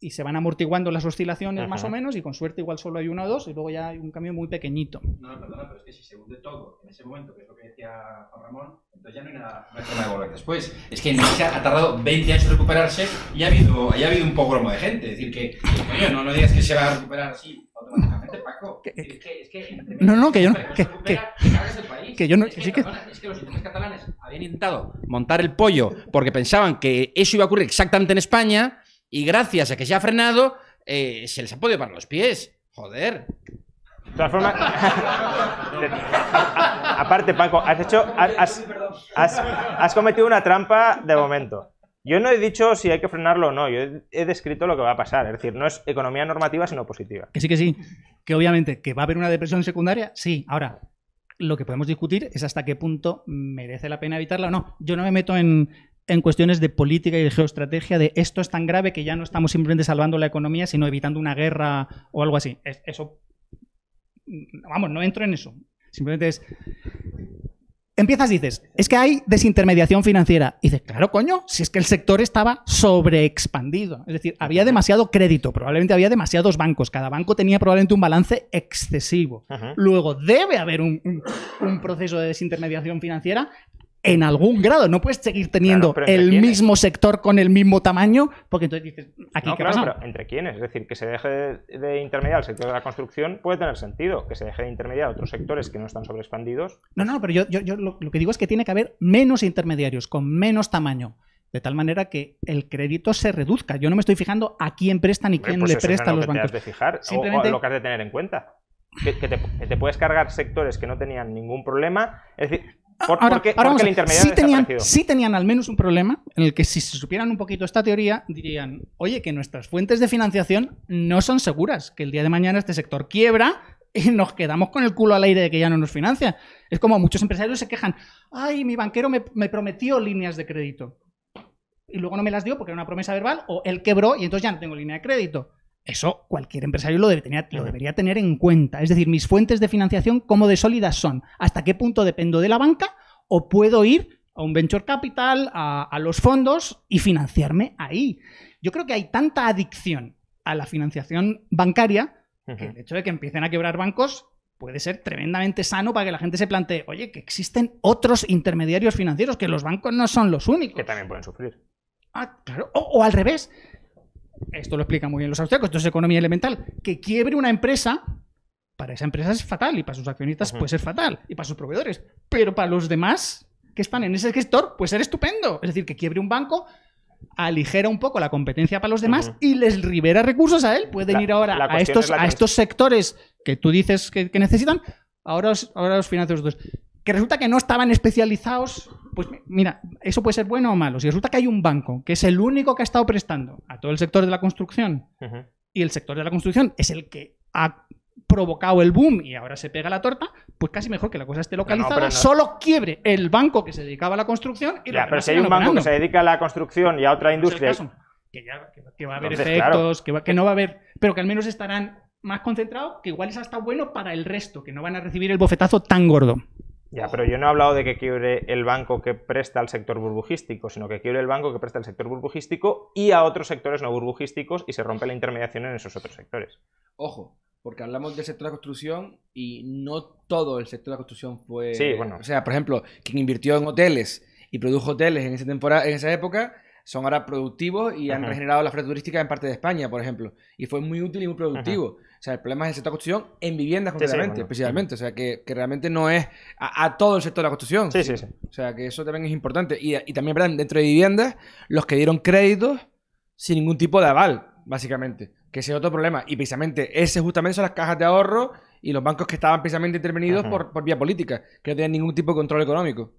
y se van amortiguando las oscilaciones más o menos y con suerte igual solo hay uno o dos y luego ya hay un cambio muy pequeñito. No, perdona, pero es que si se hunde todo en ese momento, que es lo que decía Juan Ramón, entonces ya no hay nada, no hay forma de volver después. Es que Nexa ha tardado 20 años en recuperarse y ha habido, ha habido un pogromo de gente. Es decir, que, coño, no, digas que se va a recuperar así automáticamente, Paco. Que, eh, es que, no, no, que yo no... Que, el país. Es que, los catalanes habían intentado montar el pollo porque pensaban que eso iba a ocurrir exactamente en España y gracias a que se ha frenado, eh, se les ha podido parar los pies. Joder. De todas formas. Aparte, Paco, has hecho. Has, cometido una trampa de momento. Yo no he dicho si hay que frenarlo o no, yo he, he descrito lo que va a pasar. Es decir, no es economía normativa, sino positiva. Que sí, que sí. Que obviamente, que va a haber una depresión secundaria, sí. Ahora, lo que podemos discutir es hasta qué punto merece la pena evitarla o no. Yo no me meto en, en cuestiones de política y de geoestrategia, de esto es tan grave que ya no estamos simplemente salvando la economía, sino evitando una guerra o algo así. eso, mm, vamos, no entro en eso. Simplemente es... Empiezas, dices, es que hay desintermediación financiera. Y dices, claro, coño, si es que el sector estaba sobreexpandido. Es decir, había demasiado crédito, probablemente había demasiados bancos. Cada banco tenía probablemente un balance excesivo. Luego debe haber un proceso de desintermediación financiera en algún grado. No puedes seguir teniendo el mismo sector con el mismo tamaño, porque entonces dices, aquí qué pasa? Pero ¿Entre quiénes? Es decir, que se deje de, intermediar el sector de la construcción puede tener sentido. Que se deje de intermediar otros sectores que no están sobreexpandidos. No, no, pero yo, yo, lo, que digo es que tiene que haber menos intermediarios, con menos tamaño. De tal manera que el crédito se reduzca. Yo no me estoy fijando a quién presta ni quién pues le presta los bancos. de fijar Simplemente... lo que has de tener en cuenta. Que te, que, te, puedes cargar sectores que no tenían ningún problema. Es decir, ahora, porque, sí tenían, sí tenían al menos un problema en el que si se supieran un poquito esta teoría, dirían, oye, que nuestras fuentes de financiación no son seguras, que el día de mañana este sector quiebra y nos quedamos con el culo al aire de que ya no nos financia. Es como muchos empresarios se quejan, ay, mi banquero me, me prometió líneas de crédito. Y luego no me las dio porque era una promesa verbal, o él quebró y entonces ya no tengo línea de crédito. Eso cualquier empresario lo, debería tener en cuenta. Es decir, mis fuentes de financiación, ¿cómo de sólidas son? ¿Hasta qué punto dependo de la banca? ¿O puedo ir a un venture capital, a, los fondos y financiarme ahí? Yo creo que hay tanta adicción a la financiación bancaria que el hecho de que empiecen a quebrar bancos puede ser tremendamente sano para que la gente se plantee, oye, que existen otros intermediarios financieros, que los bancos no son los únicos. Que también pueden sufrir. Ah, claro. o al revés, esto lo explican muy bien los austríacos, esto es economía elemental, que quiebre una empresa, para esa empresa es fatal y para sus accionistas puede ser fatal y para sus proveedores, pero para los demás que están en ese sector puede ser estupendo. Es decir, que quiebre un banco aligera un poco la competencia para los demás y les libera recursos a él. Pueden ir ahora a estos, a estos sectores que tú dices que, necesitan, ahora ahora los dos que resulta que no estaban especializados, pues mira, eso puede ser bueno o malo. Si resulta que hay un banco que es el único que ha estado prestando a todo el sector de la construcción y el sector de la construcción es el que ha provocado el boom y ahora se pega la torta, pues casi mejor que la cosa esté localizada, solo quiebre el banco que se dedicaba a la construcción y pero si hay un banco que se dedica a la construcción y a otra pues industria, que, va a haber efectos, que no va a haber, pero que al menos estarán más concentrados, que igual es hasta bueno para el resto, que no van a recibir el bofetazo tan gordo. Ya, pero yo no he hablado de que quiebre el banco que presta al sector burbujístico, sino que quiebre el banco que presta al sector burbujístico y a otros sectores no burbujísticos y se rompe la intermediación en esos otros sectores. Ojo, porque hablamos del sector de la construcción y no todo el sector de la construcción fue... Sí, bueno. O sea, por ejemplo, quien invirtió en hoteles y produjo hoteles en esa, temporada, en esa época son ahora productivos y han regenerado la oferta turística en parte de España, por ejemplo. Y fue muy útil y muy productivo. O sea, el problema es el sector de la construcción en viviendas concretamente, especialmente. O sea, que, realmente no es a, todo el sector de la construcción. Sí, sí, sí. O sea, que eso también es importante. Y, y también, ¿verdad? dentro de viviendas, los que dieron créditos sin ningún tipo de aval, básicamente. Que ese es otro problema. Y precisamente ese justamente son las cajas de ahorro y los bancos que estaban precisamente intervenidos por, por, vía política, que no tenían ningún tipo de control económico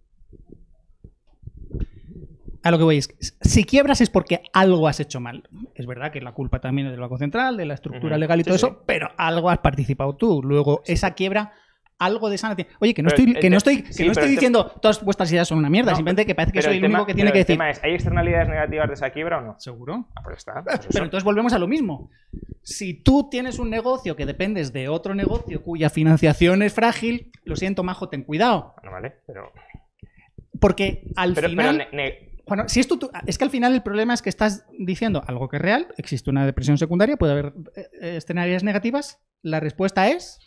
a lo que voy es, si quiebras es porque algo has hecho mal. Es verdad que la culpa también es del Banco Central, de la estructura legal y todo eso, pero algo has participado tú. Luego, esa quiebra, algo de sana Oye, que no estoy, que no estoy, que diciendo todas vuestras ideas son una mierda, simplemente que parece que soy el, único que tiene que decir. Tema es, ¿Hay externalidades negativas de esa quiebra o no? Seguro. Ah, pues está, pero pues entonces volvemos a lo mismo. Si tú tienes un negocio que dependes de otro negocio cuya financiación es frágil, lo siento, majo, ten cuidado. no vale, pero. Porque al pero, Pero bueno, si esto es que al final el problema es que estás diciendo algo que es real, existe una depresión secundaria, puede haber eh, escenarios negativas, la respuesta es,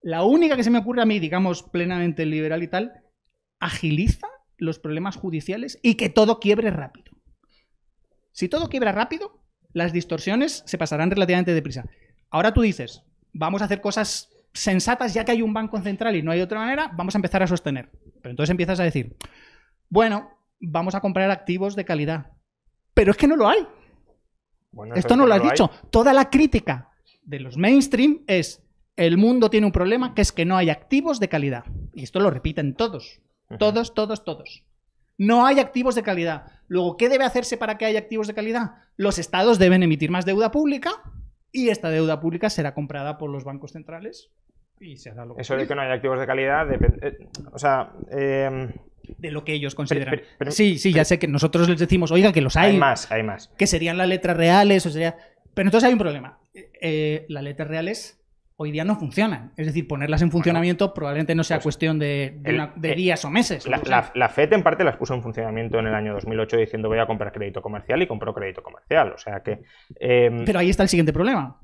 la única que se me ocurre a mí, digamos, plenamente liberal y tal, agiliza los problemas judiciales y que todo quiebre rápido. Si todo quiebra rápido, las distorsiones se pasarán relativamente deprisa. Ahora tú dices, vamos a hacer cosas sensatas ya que hay un banco central y no hay otra manera, vamos a empezar a sostener. Pero entonces empiezas a decir, bueno, vamos a comprar activos de calidad. Pero es que no lo hay. Bueno, Esto no lo has dicho. Toda la crítica de los mainstream es el mundo tiene un problema que es que no hay activos de calidad. Y esto lo repiten todos. Todos, todos, todos. No hay activos de calidad. Luego, ¿qué debe hacerse para que haya activos de calidad? Los estados deben emitir más deuda pública y esta deuda pública será comprada por los bancos centrales y se lo que Eso de que no hay activos de calidad, eh, o sea, em, de lo que ellos consideran. sí, sí, ya sé que nosotros les decimos, oiga, que los hay. Hay más, hay más. Que serían las letras reales, o sea... Pero entonces hay un problema. Eh, las letras reales hoy día no funcionan. Es decir, ponerlas en funcionamiento probablemente no sea pues, cuestión de, eh, días o meses. La, FED en parte las puso en funcionamiento en el año 2008 diciendo voy a comprar crédito comercial y compró crédito comercial. O sea que... Em, pero ahí está el siguiente problema.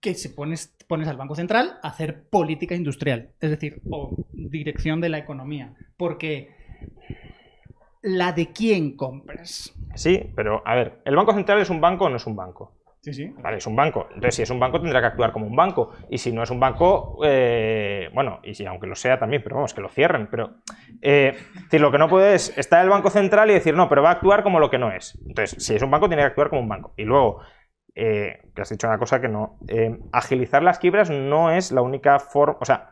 Que se pones, pones al Banco Central a hacer política industrial, es decir, o dirección de la economía. Porque la de quién compras. Sí, pero a ver, ¿el Banco Central es un banco o no es un banco? Sí, sí. Vale, es un banco. Entonces, si es un banco, tendrá que actuar como un banco. Y si no es un banco, eh, bueno, y si aunque lo sea también, pero vamos, que lo cierren. Pero eh, decir, lo que no puede es estar el Banco Central y decir, no, pero va a actuar como lo que no es. Entonces, si es un banco, tiene que actuar como un banco. Y luego, eh, que has dicho una cosa que no, agilizar las quiebras no es la única forma, o sea,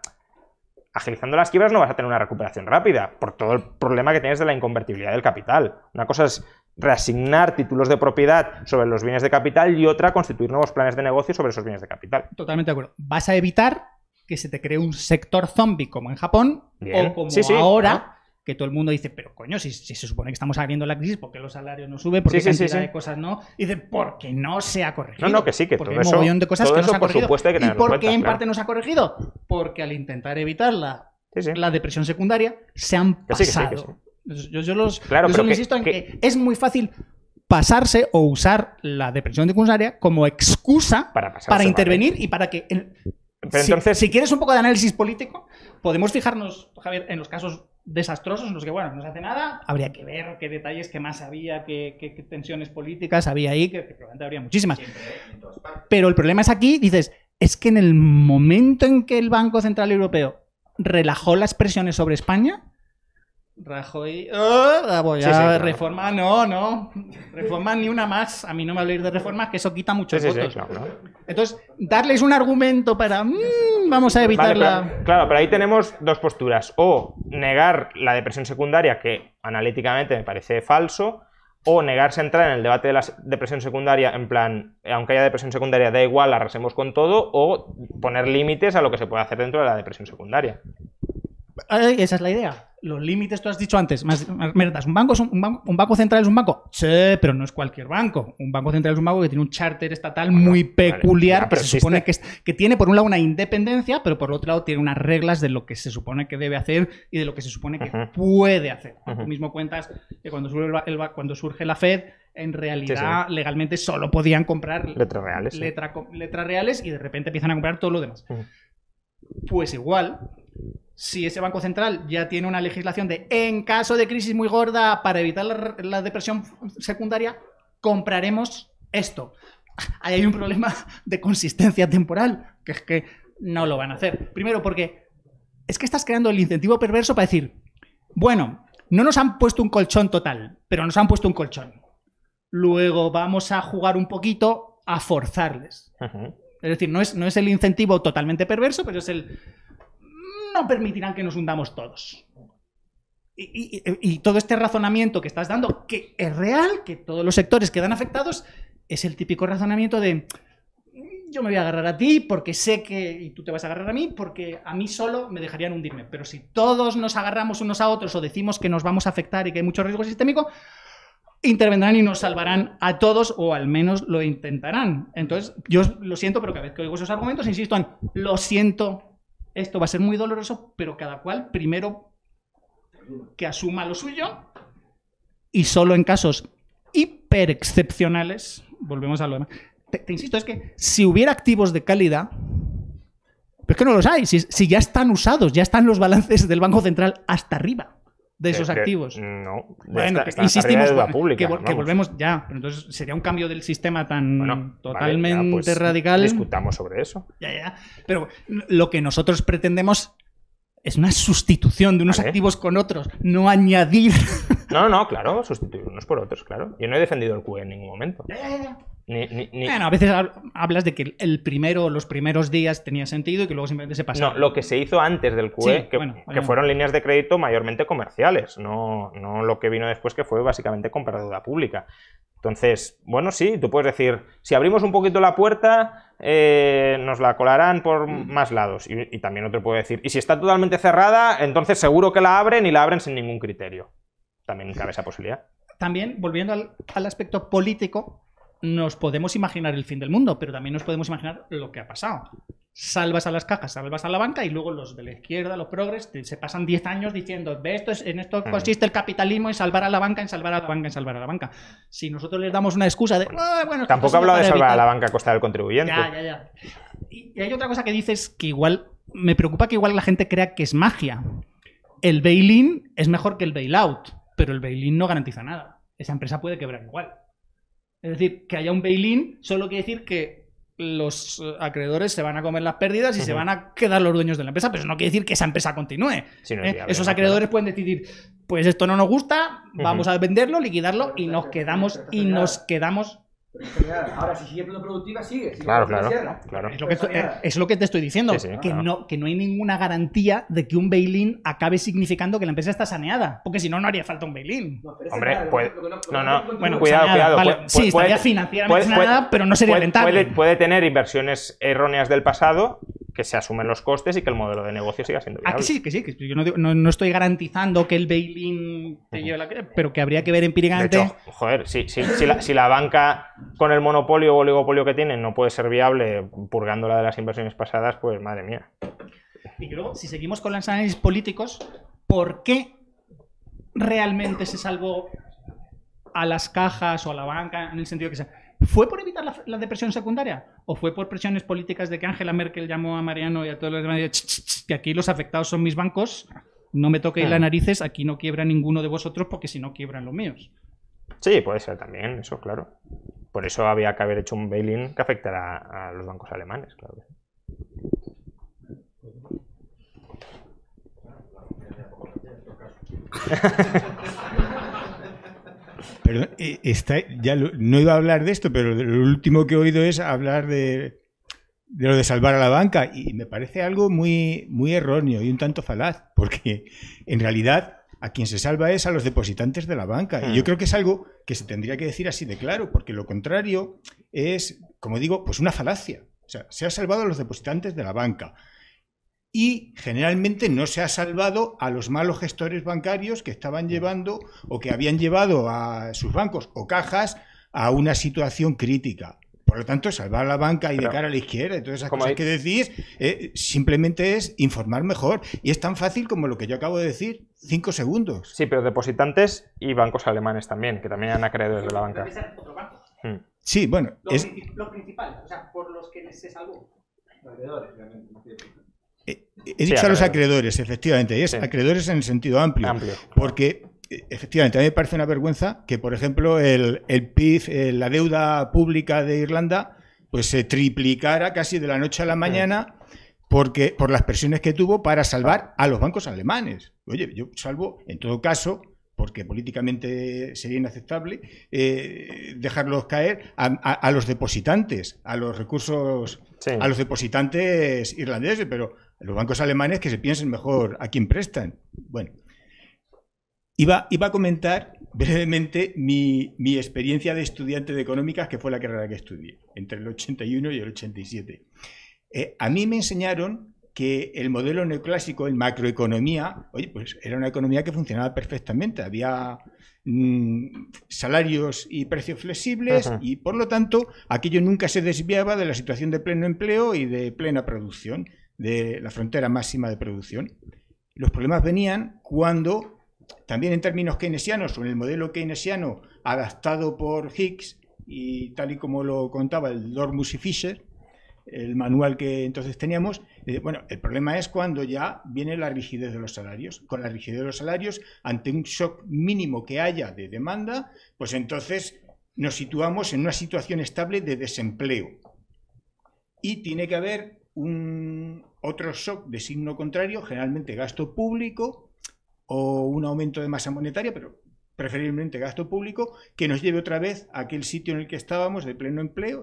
agilizando las quiebras no vas a tener una recuperación rápida, por todo el problema que tienes de la inconvertibilidad del capital. Una cosa es reasignar títulos de propiedad sobre los bienes de capital y otra constituir nuevos planes de negocio sobre esos bienes de capital. Totalmente de acuerdo. Vas a evitar que se te cree un sector zombie como en Japón o como ahora que todo el mundo dice, pero coño, si, se supone que estamos abriendo la crisis, ¿por qué los salarios no suben? ¿Por qué cantidad de cosas no? Y dicen, porque no se ha corregido. No, no, que sí, que porque todo hay un de cosas que no se ha corregido. ¿Y por qué en parte no se ha corregido? Porque al intentar evitar la, depresión secundaria, se han pasado. yo, yo, los, insisto en que es muy fácil pasarse o usar la depresión secundaria como excusa para, ¿eh? intervenir y para que... entonces... si, quieres un poco de análisis político, podemos fijarnos, Javier, en los casos desastrosos en los que, bueno, no se hace nada, habría que ver qué detalles, qué más había, qué, tensiones políticas había ahí, que, probablemente habría muchísimas. ¿eh? Pero el problema es aquí, dices, es que en el momento en que el Banco Central Europeo relajó las presiones sobre España, Rajoy, oh, voy a reforma, no, no, reforma ni una más, a mí no me habléis de reforma, que eso quita muchos votos. Entonces, darles un argumento para, mm, vamos a evitarla. claro, claro, pero ahí tenemos dos posturas, o negar la depresión secundaria, que analíticamente me parece falso, o negarse a entrar en el debate de la depresión secundaria, en plan, aunque haya depresión secundaria, da igual, arrasemos con todo, o poner límites a lo que se puede hacer dentro de la depresión secundaria. Esa es la idea. Los límites, tú has dicho antes, más, ¿Un banco, es un, banco, central es un banco. Che, pero no es cualquier banco. Un banco central es un banco que tiene un charter estatal muy peculiar, se supone que, tiene por un lado una independencia, pero por otro lado tiene unas reglas de lo que se supone que debe hacer y de lo que se supone que puede hacer. Tú mismo cuentas que cuando surge, la Fed, en realidad legalmente solo podían comprar letras reales, letra, letras reales y de repente empiezan a comprar todo lo demás. Pues igual, si ese Banco Central ya tiene una legislación de en caso de crisis muy gorda para evitar la, depresión secundaria, compraremos esto. Ahí hay un problema de consistencia temporal, que es que no lo van a hacer. Primero, porque es que estás creando el incentivo perverso para decir, bueno, no nos han puesto un colchón total, pero nos han puesto un colchón. Luego vamos a jugar un poquito a forzarles. Es decir, no es, no es el incentivo totalmente perverso, pero es el no permitirán que nos hundamos todos. Y, todo este razonamiento que estás dando, que es real, que todos los sectores quedan afectados, es el típico razonamiento de mm, yo me voy a agarrar a ti porque sé que y tú te vas a agarrar a mí porque a mí solo me dejarían hundirme. Pero si todos nos agarramos unos a otros o decimos que nos vamos a afectar y que hay mucho riesgo sistémico, intervendrán y nos salvarán a todos o al menos lo intentarán. Entonces, yo lo siento, pero cada vez que oigo esos argumentos, insisto en lo siento esto va a ser muy doloroso, pero cada cual primero que asuma lo suyo y solo en casos hiper excepcionales, volvemos a lo demás. Te, insisto, es que si hubiera activos de calidad, pero es que no los hay, si ya están usados, ya están los balances del Banco Central hasta arriba de esos activos. No, bueno, está, insistimos pública, que, volvemos ya, pero entonces sería un cambio del sistema tan totalmente pues, radical. Discutamos sobre eso. Ya, ya. Pero lo que nosotros pretendemos es una sustitución de unos activos con otros, no añadir. No, no, claro, sustituir unos por otros, claro. Yo no he defendido el QE en ningún momento. ya, ya. Bueno, a veces hablas de que el primero, los primeros días tenía sentido y que luego simplemente se pasó No, lo que se hizo antes del QE, que, fueron líneas de crédito mayormente comerciales, no, lo que vino después, que fue básicamente comprar deuda pública. Entonces, bueno, sí, tú puedes decir, si abrimos un poquito la puerta, eh, nos la colarán por mm. más lados. Y, también otro puede decir, y si está totalmente cerrada, entonces seguro que la abren y la abren sin ningún criterio. También cabe esa posibilidad. También, volviendo al, al aspecto político, nos podemos imaginar el fin del mundo, pero también nos podemos imaginar lo que ha pasado. Salvas a las cajas, salvas a la banca y luego los de la izquierda, los progres, se pasan 10 años diciendo, ve, esto es, en esto consiste el capitalismo en salvar a la banca, en salvar a la banca, en salvar a la banca. Si nosotros les damos una excusa de... Ah, bueno, Tampoco hablo de salvar a la banca a costa del contribuyente. Ya, ya, ya. y hay otra cosa que dices que igual, me preocupa que igual la gente crea que es magia. El bail-in es mejor que el bail-out, pero el bail-in no garantiza nada. Esa empresa puede quebrar igual. Es decir, que haya un bail-in solo quiere decir que los acreedores se van a comer las pérdidas y se van a quedar los dueños de la empresa, pero eso no quiere decir que esa empresa continúe. ¿eh? Esos acreedores pueden decidir, pues esto no nos gusta, vamos a venderlo, liquidarlo y nos quedamos y nos quedamos Ahora, si sigue siendo productiva, sigue. sigue claro, claro, claro. Es, lo que, es, lo que, te estoy diciendo, que, no, que no hay ninguna garantía de que un bail-in acabe significando que la empresa está saneada, porque si no, no haría falta un bail-in. Hombre, puede, no, no, bueno, cuidado, cuidado. puede, sí, estaría financieramente saneada, pero no sería rentable. Puede, puede, tener inversiones erróneas del pasado que se asumen los costes y que el modelo de negocio siga siendo ah, viable. Ah, que sí, que sí, yo no, estoy garantizando que el bail-in te lleve la... pero que habría que ver empíricamente... joder, si, la, si, la, banca con el monopolio o oligopolio que tiene no puede ser viable purgándola de las inversiones pasadas, pues madre mía. Y luego, si seguimos con los análisis políticos, ¿por qué realmente se salvó a las cajas o a la banca en el sentido que sea... ¿Fue por evitar la, depresión secundaria? ¿O fue por presiones políticas de que Angela Merkel llamó a Mariano y a todos los demás y dijo, que aquí los afectados son mis bancos? No me toquéis las narices, aquí no quiebra ninguno de vosotros porque si no quiebran los míos. Sí, puede ser también, eso claro. Por eso había que haber hecho un bail-in que afectara a, los bancos alemanes, claro. [LAUGHS] Pero eh, está, ya no iba a hablar de esto, pero lo último que he oído es hablar de, de lo de salvar a la banca y me parece algo muy, muy erróneo y un tanto falaz, porque en realidad a quien se salva es a los depositantes de la banca. Y yo mm. creo que es algo que se tendría que decir así de claro, porque lo contrario es, como digo, pues una falacia. O sea, se ha salvado a los depositantes de la banca y generalmente no se ha salvado a los malos gestores bancarios que estaban llevando o que habían llevado a sus bancos o cajas a una situación crítica. Por lo tanto, salvar a la banca y de cara a la izquierda y todas esas cosas hay... que decís, eh, simplemente es informar mejor. Y es tan fácil como lo que yo acabo de decir, cinco segundos. Sí, pero depositantes y bancos alemanes también, que también han acreedores de la banca. Hmm. Sí, bueno. es... principal, o sea, por los que se salvó. Los He dicho a los acreedores, efectivamente, y es acreedores en el sentido amplio, porque eh, efectivamente, a mí me parece una vergüenza que, por ejemplo, el, el PIB, eh, la deuda pública de Irlanda, pues se triplicara casi de la noche a la mañana porque, por las presiones que tuvo para salvar a los bancos alemanes. Oye, yo salvo, en todo caso, porque políticamente sería inaceptable, eh, dejarlos caer a, los depositantes, a los recursos, a los depositantes irlandeses, pero los bancos alemanes que se piensen mejor a quién prestan. Bueno, iba, iba a comentar brevemente mi, mi, experiencia de estudiante de económicas, que fue la carrera que estudié, entre el 81 y el 87. Eh, a mí me enseñaron que el modelo neoclásico, el macroeconomía, oye, pues era una economía que funcionaba perfectamente. Había mm, salarios y precios flexibles y, por lo tanto, aquello nunca se desviaba de la situación de pleno empleo y de plena producción, de la frontera máxima de producción. Los problemas venían cuando, también en términos keynesianos o en el modelo keynesiano adaptado por Higgs y tal y como lo contaba el Dormus y Fisher, el manual que entonces teníamos. bueno, el problema es cuando ya viene la rigidez de los salarios. Con la rigidez de los salarios, ante un shock mínimo que haya de demanda, pues entonces nos situamos en una situación estable de desempleo. Y tiene que haber un otro shock de signo contrario, generalmente gasto público o un aumento de masa monetaria, pero preferiblemente gasto público, que nos lleve otra vez a aquel sitio en el que estábamos de pleno empleo.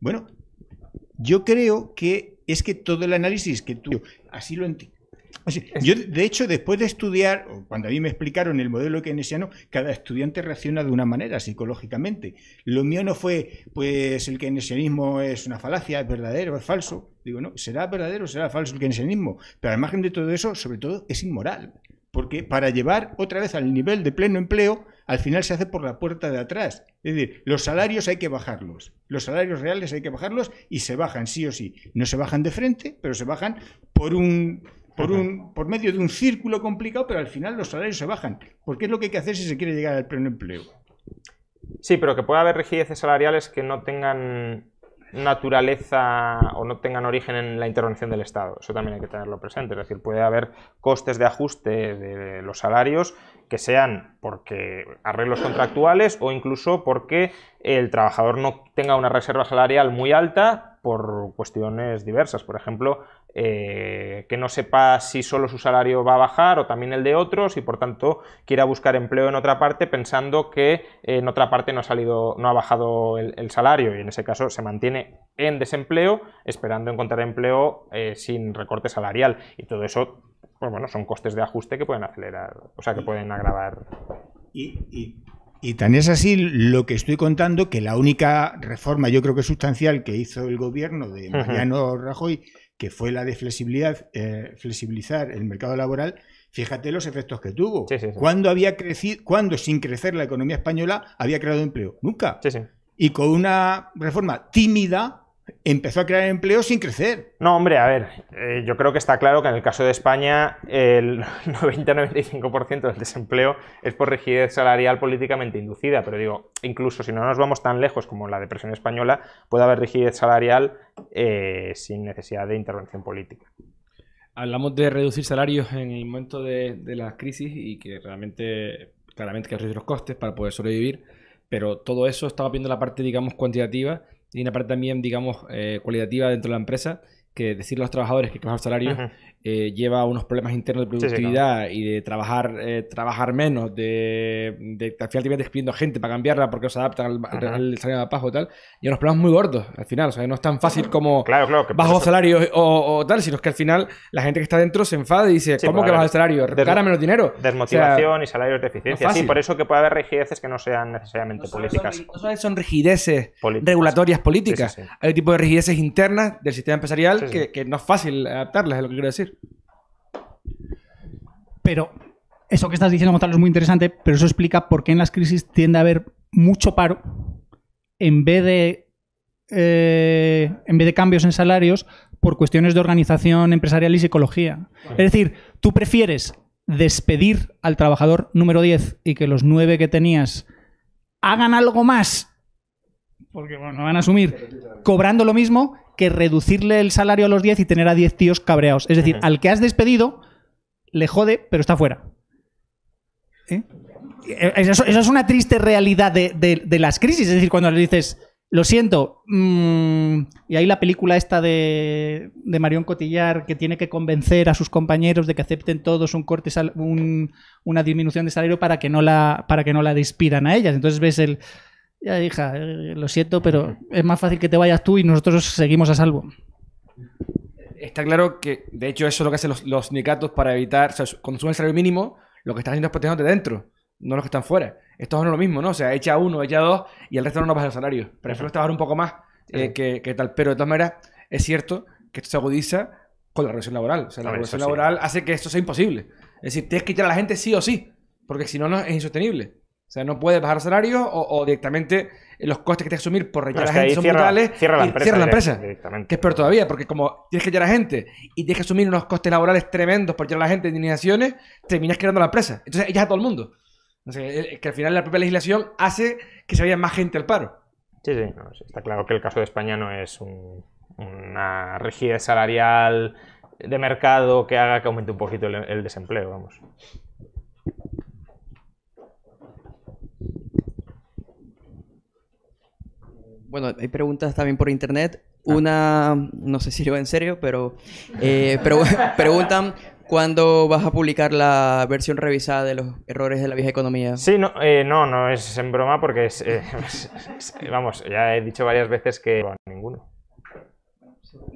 Bueno, yo creo que es que todo el análisis que tú, así lo entiendo. yo, de hecho, después de estudiar, cuando a mí me explicaron el modelo keynesiano, cada estudiante reacciona de una manera psicológicamente. Lo mío no fue, pues el keynesianismo es una falacia, es verdadero, es falso. Digo, no, será verdadero, será falso el keynesianismo. Pero al margen de todo eso, sobre todo, es inmoral. Porque para llevar otra vez al nivel de pleno empleo, al final se hace por la puerta de atrás. Es decir, los salarios hay que bajarlos, los salarios reales hay que bajarlos y se bajan sí o sí. No se bajan de frente, pero se bajan por un por, un, por medio de un círculo complicado, pero al final los salarios se bajan, porque es lo que hay que hacer si se quiere llegar al pleno empleo. Sí, pero que pueda haber rigideces salariales que no tengan naturaleza o no tengan origen en la intervención del Estado. Eso también hay que tenerlo presente. Es decir, puede haber costes de ajuste de los salarios que sean porque arreglos contractuales o incluso porque el trabajador no tenga una reserva salarial muy alta por cuestiones diversas. Por ejemplo, eh, que no sepa si solo su salario va a bajar o también el de otros y por tanto quiera buscar empleo en otra parte pensando que en otra parte no ha, salido, no ha bajado el, salario y en ese caso se mantiene en desempleo esperando encontrar empleo eh, sin recorte salarial y todo eso pues bueno, son costes de ajuste que pueden acelerar, o sea, que pueden agravar. Y, tan es así lo que estoy contando que la única reforma, yo creo que sustancial, que hizo el gobierno de Mariano Rajoy, que fue la de eh, flexibilizar el mercado laboral, fíjate los efectos que tuvo. ¿Cuándo había crecido, cuando sin crecer la economía española había creado empleo? Nunca. Y con una reforma tímida, empezó a crear empleo sin crecer. No, hombre, a ver, eh, yo creo que está claro que en el caso de España el 90-95% [LAUGHS] del desempleo es por rigidez salarial políticamente inducida, pero digo, incluso si no nos vamos tan lejos como la depresión española, puede haber rigidez salarial eh, sin necesidad de intervención política. Hablamos de reducir salarios en el momento de, la crisis y que realmente, claramente hay que reducir los costes para poder sobrevivir, pero todo eso estaba viendo la parte, digamos, cuantitativa y una parte también, digamos, eh, cualitativa dentro de la empresa, que decirle a los trabajadores que hay que bajar salarios eh, lleva unos problemas internos de productividad y de trabajar, eh, trabajar menos, de, al final te vienes despidiendo gente para cambiarla porque no se adaptan al, salario de Pajo y tal, y unos problemas muy gordos al final, o sea, no es tan fácil como claro, bajo salario o, tal, sino es que al final la gente que está dentro se enfada y dice, ¿cómo que bajo el salario? Recara menos dinero. Desmotivación y salarios de eficiencia. sí, por eso que puede haber rigideces que no sean necesariamente políticas. Son, son rigideces regulatorias políticas, hay tipo de rigideces internas del sistema empresarial que, que, no es fácil adaptarlas, es lo que quiero decir. Pero eso que estás diciendo, Gonzalo, es muy interesante, pero eso explica por qué en las crisis tiende a haber mucho paro en vez de eh, en vez de cambios en salarios por cuestiones de organización empresarial y psicología. Es decir, tú prefieres despedir al trabajador número 10 y que los 9 que tenías hagan algo más porque bueno, van a asumir, cobrando lo mismo que reducirle el salario a los 10 y tener a 10 tíos cabreados. Es decir, al que has despedido, le jode, pero está fuera. ¿Eh? Esa es una triste realidad de, las crisis. Es decir, cuando le dices, lo siento, mm", y hay la película esta de, de, Marion Cotillar que tiene que convencer a sus compañeros de que acepten todos un corte, una disminución de salario para que, no la, para que no la despidan a ellas. Entonces ves el ya, hija, eh, lo siento, pero es más fácil que te vayas tú y nosotros seguimos a salvo. Está claro que, de hecho, eso es lo que hacen los, los sindicatos para evitar, o sea, cuando suben el salario mínimo, lo que están haciendo es protegernos de dentro, no los que están fuera. Esto no es lo mismo, ¿no? O sea, echa uno, echa dos y el resto no nos baja el salario. Prefiero trabajar un poco más eh, que, tal. Pero de todas maneras, es cierto que esto se agudiza con la relación laboral. O sea, la laboral hace que esto sea imposible. Es decir, tienes que echar a la gente sí o sí, porque si no, no es insostenible. O sea, no puedes bajar salario o, directamente los costes que tienes que asumir por rechazar a gente son brutales. Cierra la eh, empresa. Cierra la empresa. Que es peor todavía, porque como tienes que echar a gente y tienes que asumir unos costes laborales tremendos por echar a la gente de indemnizaciones, terminas creando la empresa. Entonces echas a todo el mundo. que al final la propia legislación hace que se vaya más gente al paro. Sí, sí, está claro que el caso de España no es una rigidez salarial de mercado que haga que aumente un poquito el desempleo, vamos. bueno, hay preguntas también por internet. Ah. Una, no sé si lo en serio, pero eh, [LAUGHS] preguntan cuándo vas a publicar la versión revisada de los errores de la vieja economía. Sí, no, eh, no, no es en broma porque eh, [LAUGHS] vamos, ya he dicho varias veces que ninguno.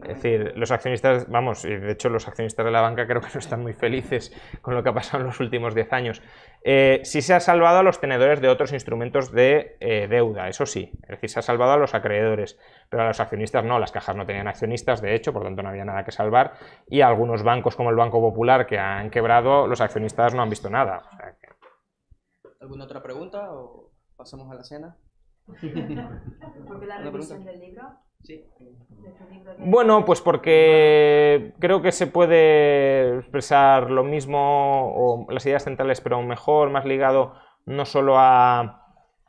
Es decir, los accionistas, vamos, de hecho los accionistas de la banca creo que no están muy felices con lo que ha pasado en los últimos 10 años. Eh, sí se ha salvado a los tenedores de otros instrumentos de eh, deuda, eso sí, es decir, se ha salvado a los acreedores, pero a los accionistas no, las cajas no tenían accionistas, de hecho, por tanto no había nada que salvar, y algunos bancos como el Banco Popular que han quebrado, los accionistas no han visto nada. ¿Alguna otra pregunta o pasamos a la cena? ¿Por qué la revisión del libro? Bueno, pues porque creo que se puede expresar lo mismo, o las ideas centrales, pero mejor, más ligado no solo a,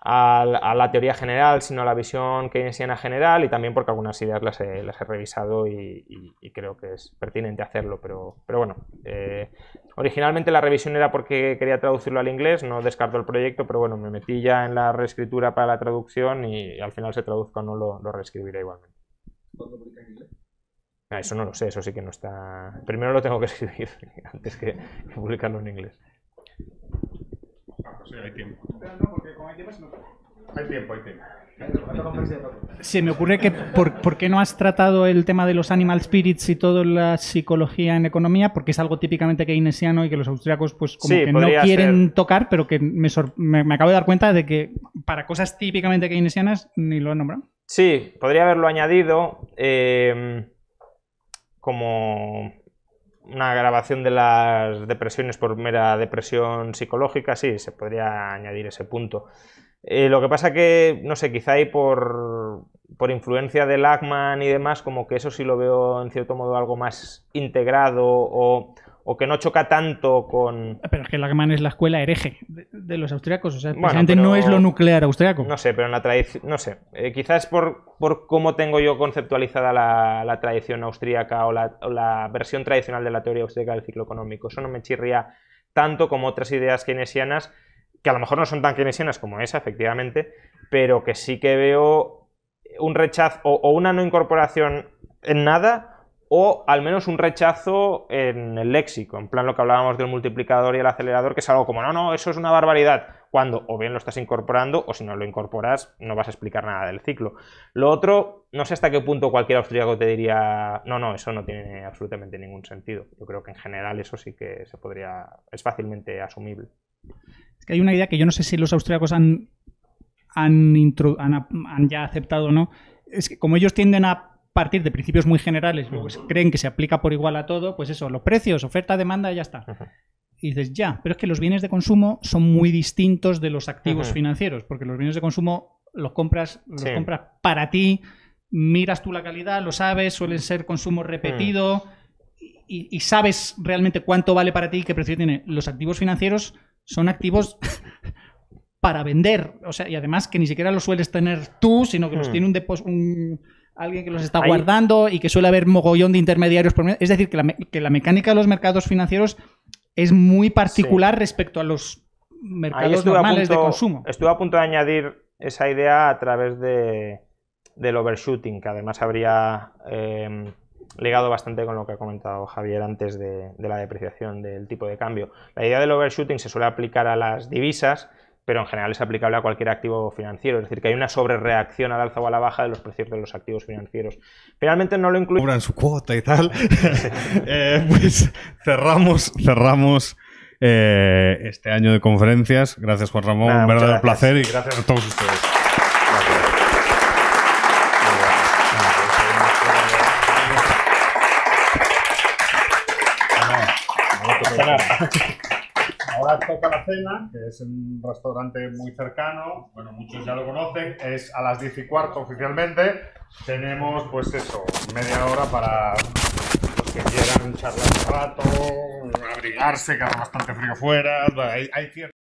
la teoría general, sino a la visión keynesiana general, y también porque algunas ideas las he, he revisado y, creo que es pertinente hacerlo, pero, pero bueno, eh, Originalmente la revisión era porque quería traducirlo al inglés, no descarto el proyecto, pero bueno, me metí ya en la reescritura para la traducción y al final se traduzca o no lo, reescribiré igualmente. ¿Cuándo en inglés? Ah, eso no lo sé, eso sí que no está. Primero lo tengo que [LAUGHS] escribir antes que publicarlo en inglés. Si pues hay tiempo. Hay tiempo, hay tiempo. Se me ocurre que por, qué no has tratado el tema de los animal spirits y toda la psicología en economía, porque es algo típicamente keynesiano y que los austriacos pues como que no quieren tocar, pero que me, acabo de dar cuenta de que para cosas típicamente keynesianas ni lo han nombrado. Sí, podría haberlo añadido eh, como una grabación de las depresiones por mera depresión psicológica, sí, se podría añadir ese punto. Eh, lo que pasa que, no sé, quizá ahí por, por influencia del Lachman y demás, como que eso sí lo veo en cierto modo algo más integrado o, o que no choca tanto con. Pero es que Lagman es la escuela hereje de, los austriacos, o sea, no es lo nuclear austriaco. No sé, pero en la tradición. No sé. Eh, quizás por, por cómo tengo yo conceptualizada la, tradición austríaca o la, la, versión tradicional de la teoría austríaca del ciclo económico. Eso no me chirría tanto como otras ideas keynesianas, que a lo mejor no son tan keynesianas como esa, efectivamente, pero que sí que veo un rechazo o una no incorporación en nada o al menos un rechazo en el léxico, en plan lo que hablábamos del multiplicador y el acelerador, que es algo como, no, no, eso es una barbaridad, cuando o bien lo estás incorporando o si no lo incorporas no vas a explicar nada del ciclo. Lo otro, no sé hasta qué punto cualquier austríaco te diría, no, no, eso no tiene absolutamente ningún sentido. Yo creo que en general eso sí que se podría, es fácilmente asumible. Es que hay una idea que yo no sé si los austríacos han, han, han, han ya aceptado o no, es que como ellos tienden a partir de principios muy generales, pues, creen que se aplica por igual a todo, pues eso, los precios, oferta, demanda, ya está. Y dices, ya, pero es que los bienes de consumo son muy distintos de los activos financieros, porque los bienes de consumo los compras, los compras para ti, miras tú la calidad, lo sabes, suelen ser consumo repetido y, sabes realmente cuánto vale para ti y qué precio tiene. Los activos financieros son activos [LAUGHS] para vender, o sea, y además que ni siquiera los sueles tener tú, sino que los tiene un, depósito un alguien que los está guardando y que suele haber mogollón de intermediarios. Por... Es decir, que la, que la, mecánica de los mercados financieros es muy particular respecto a los mercados normales de consumo. Estuve a punto de añadir esa idea a través de, del overshooting, que además habría em, ligado bastante con lo que ha comentado Javier antes de la depreciación del tipo de cambio. La idea del overshooting se suele aplicar a las divisas pero en general es aplicable a cualquier activo financiero. Es decir, que hay una sobrereacción al alza o a la baja de los precios de los activos financieros. Finalmente no lo incluye. Cobran su cuota y tal. [LAUGHS] [LAUGHS] Eh, pues cerramos, cerramos. Eh, este año de conferencias. Gracias, Juan Ramón. un verdadero placer y gracias a todos ustedes. la cena, que es un restaurante muy cercano, bueno, muchos ya lo conocen, es a las 10 y cuarto oficialmente. Tenemos, pues eso, media hora para los que quieran charlar un rato, abrigarse, que hace bastante frío afuera. hay, hay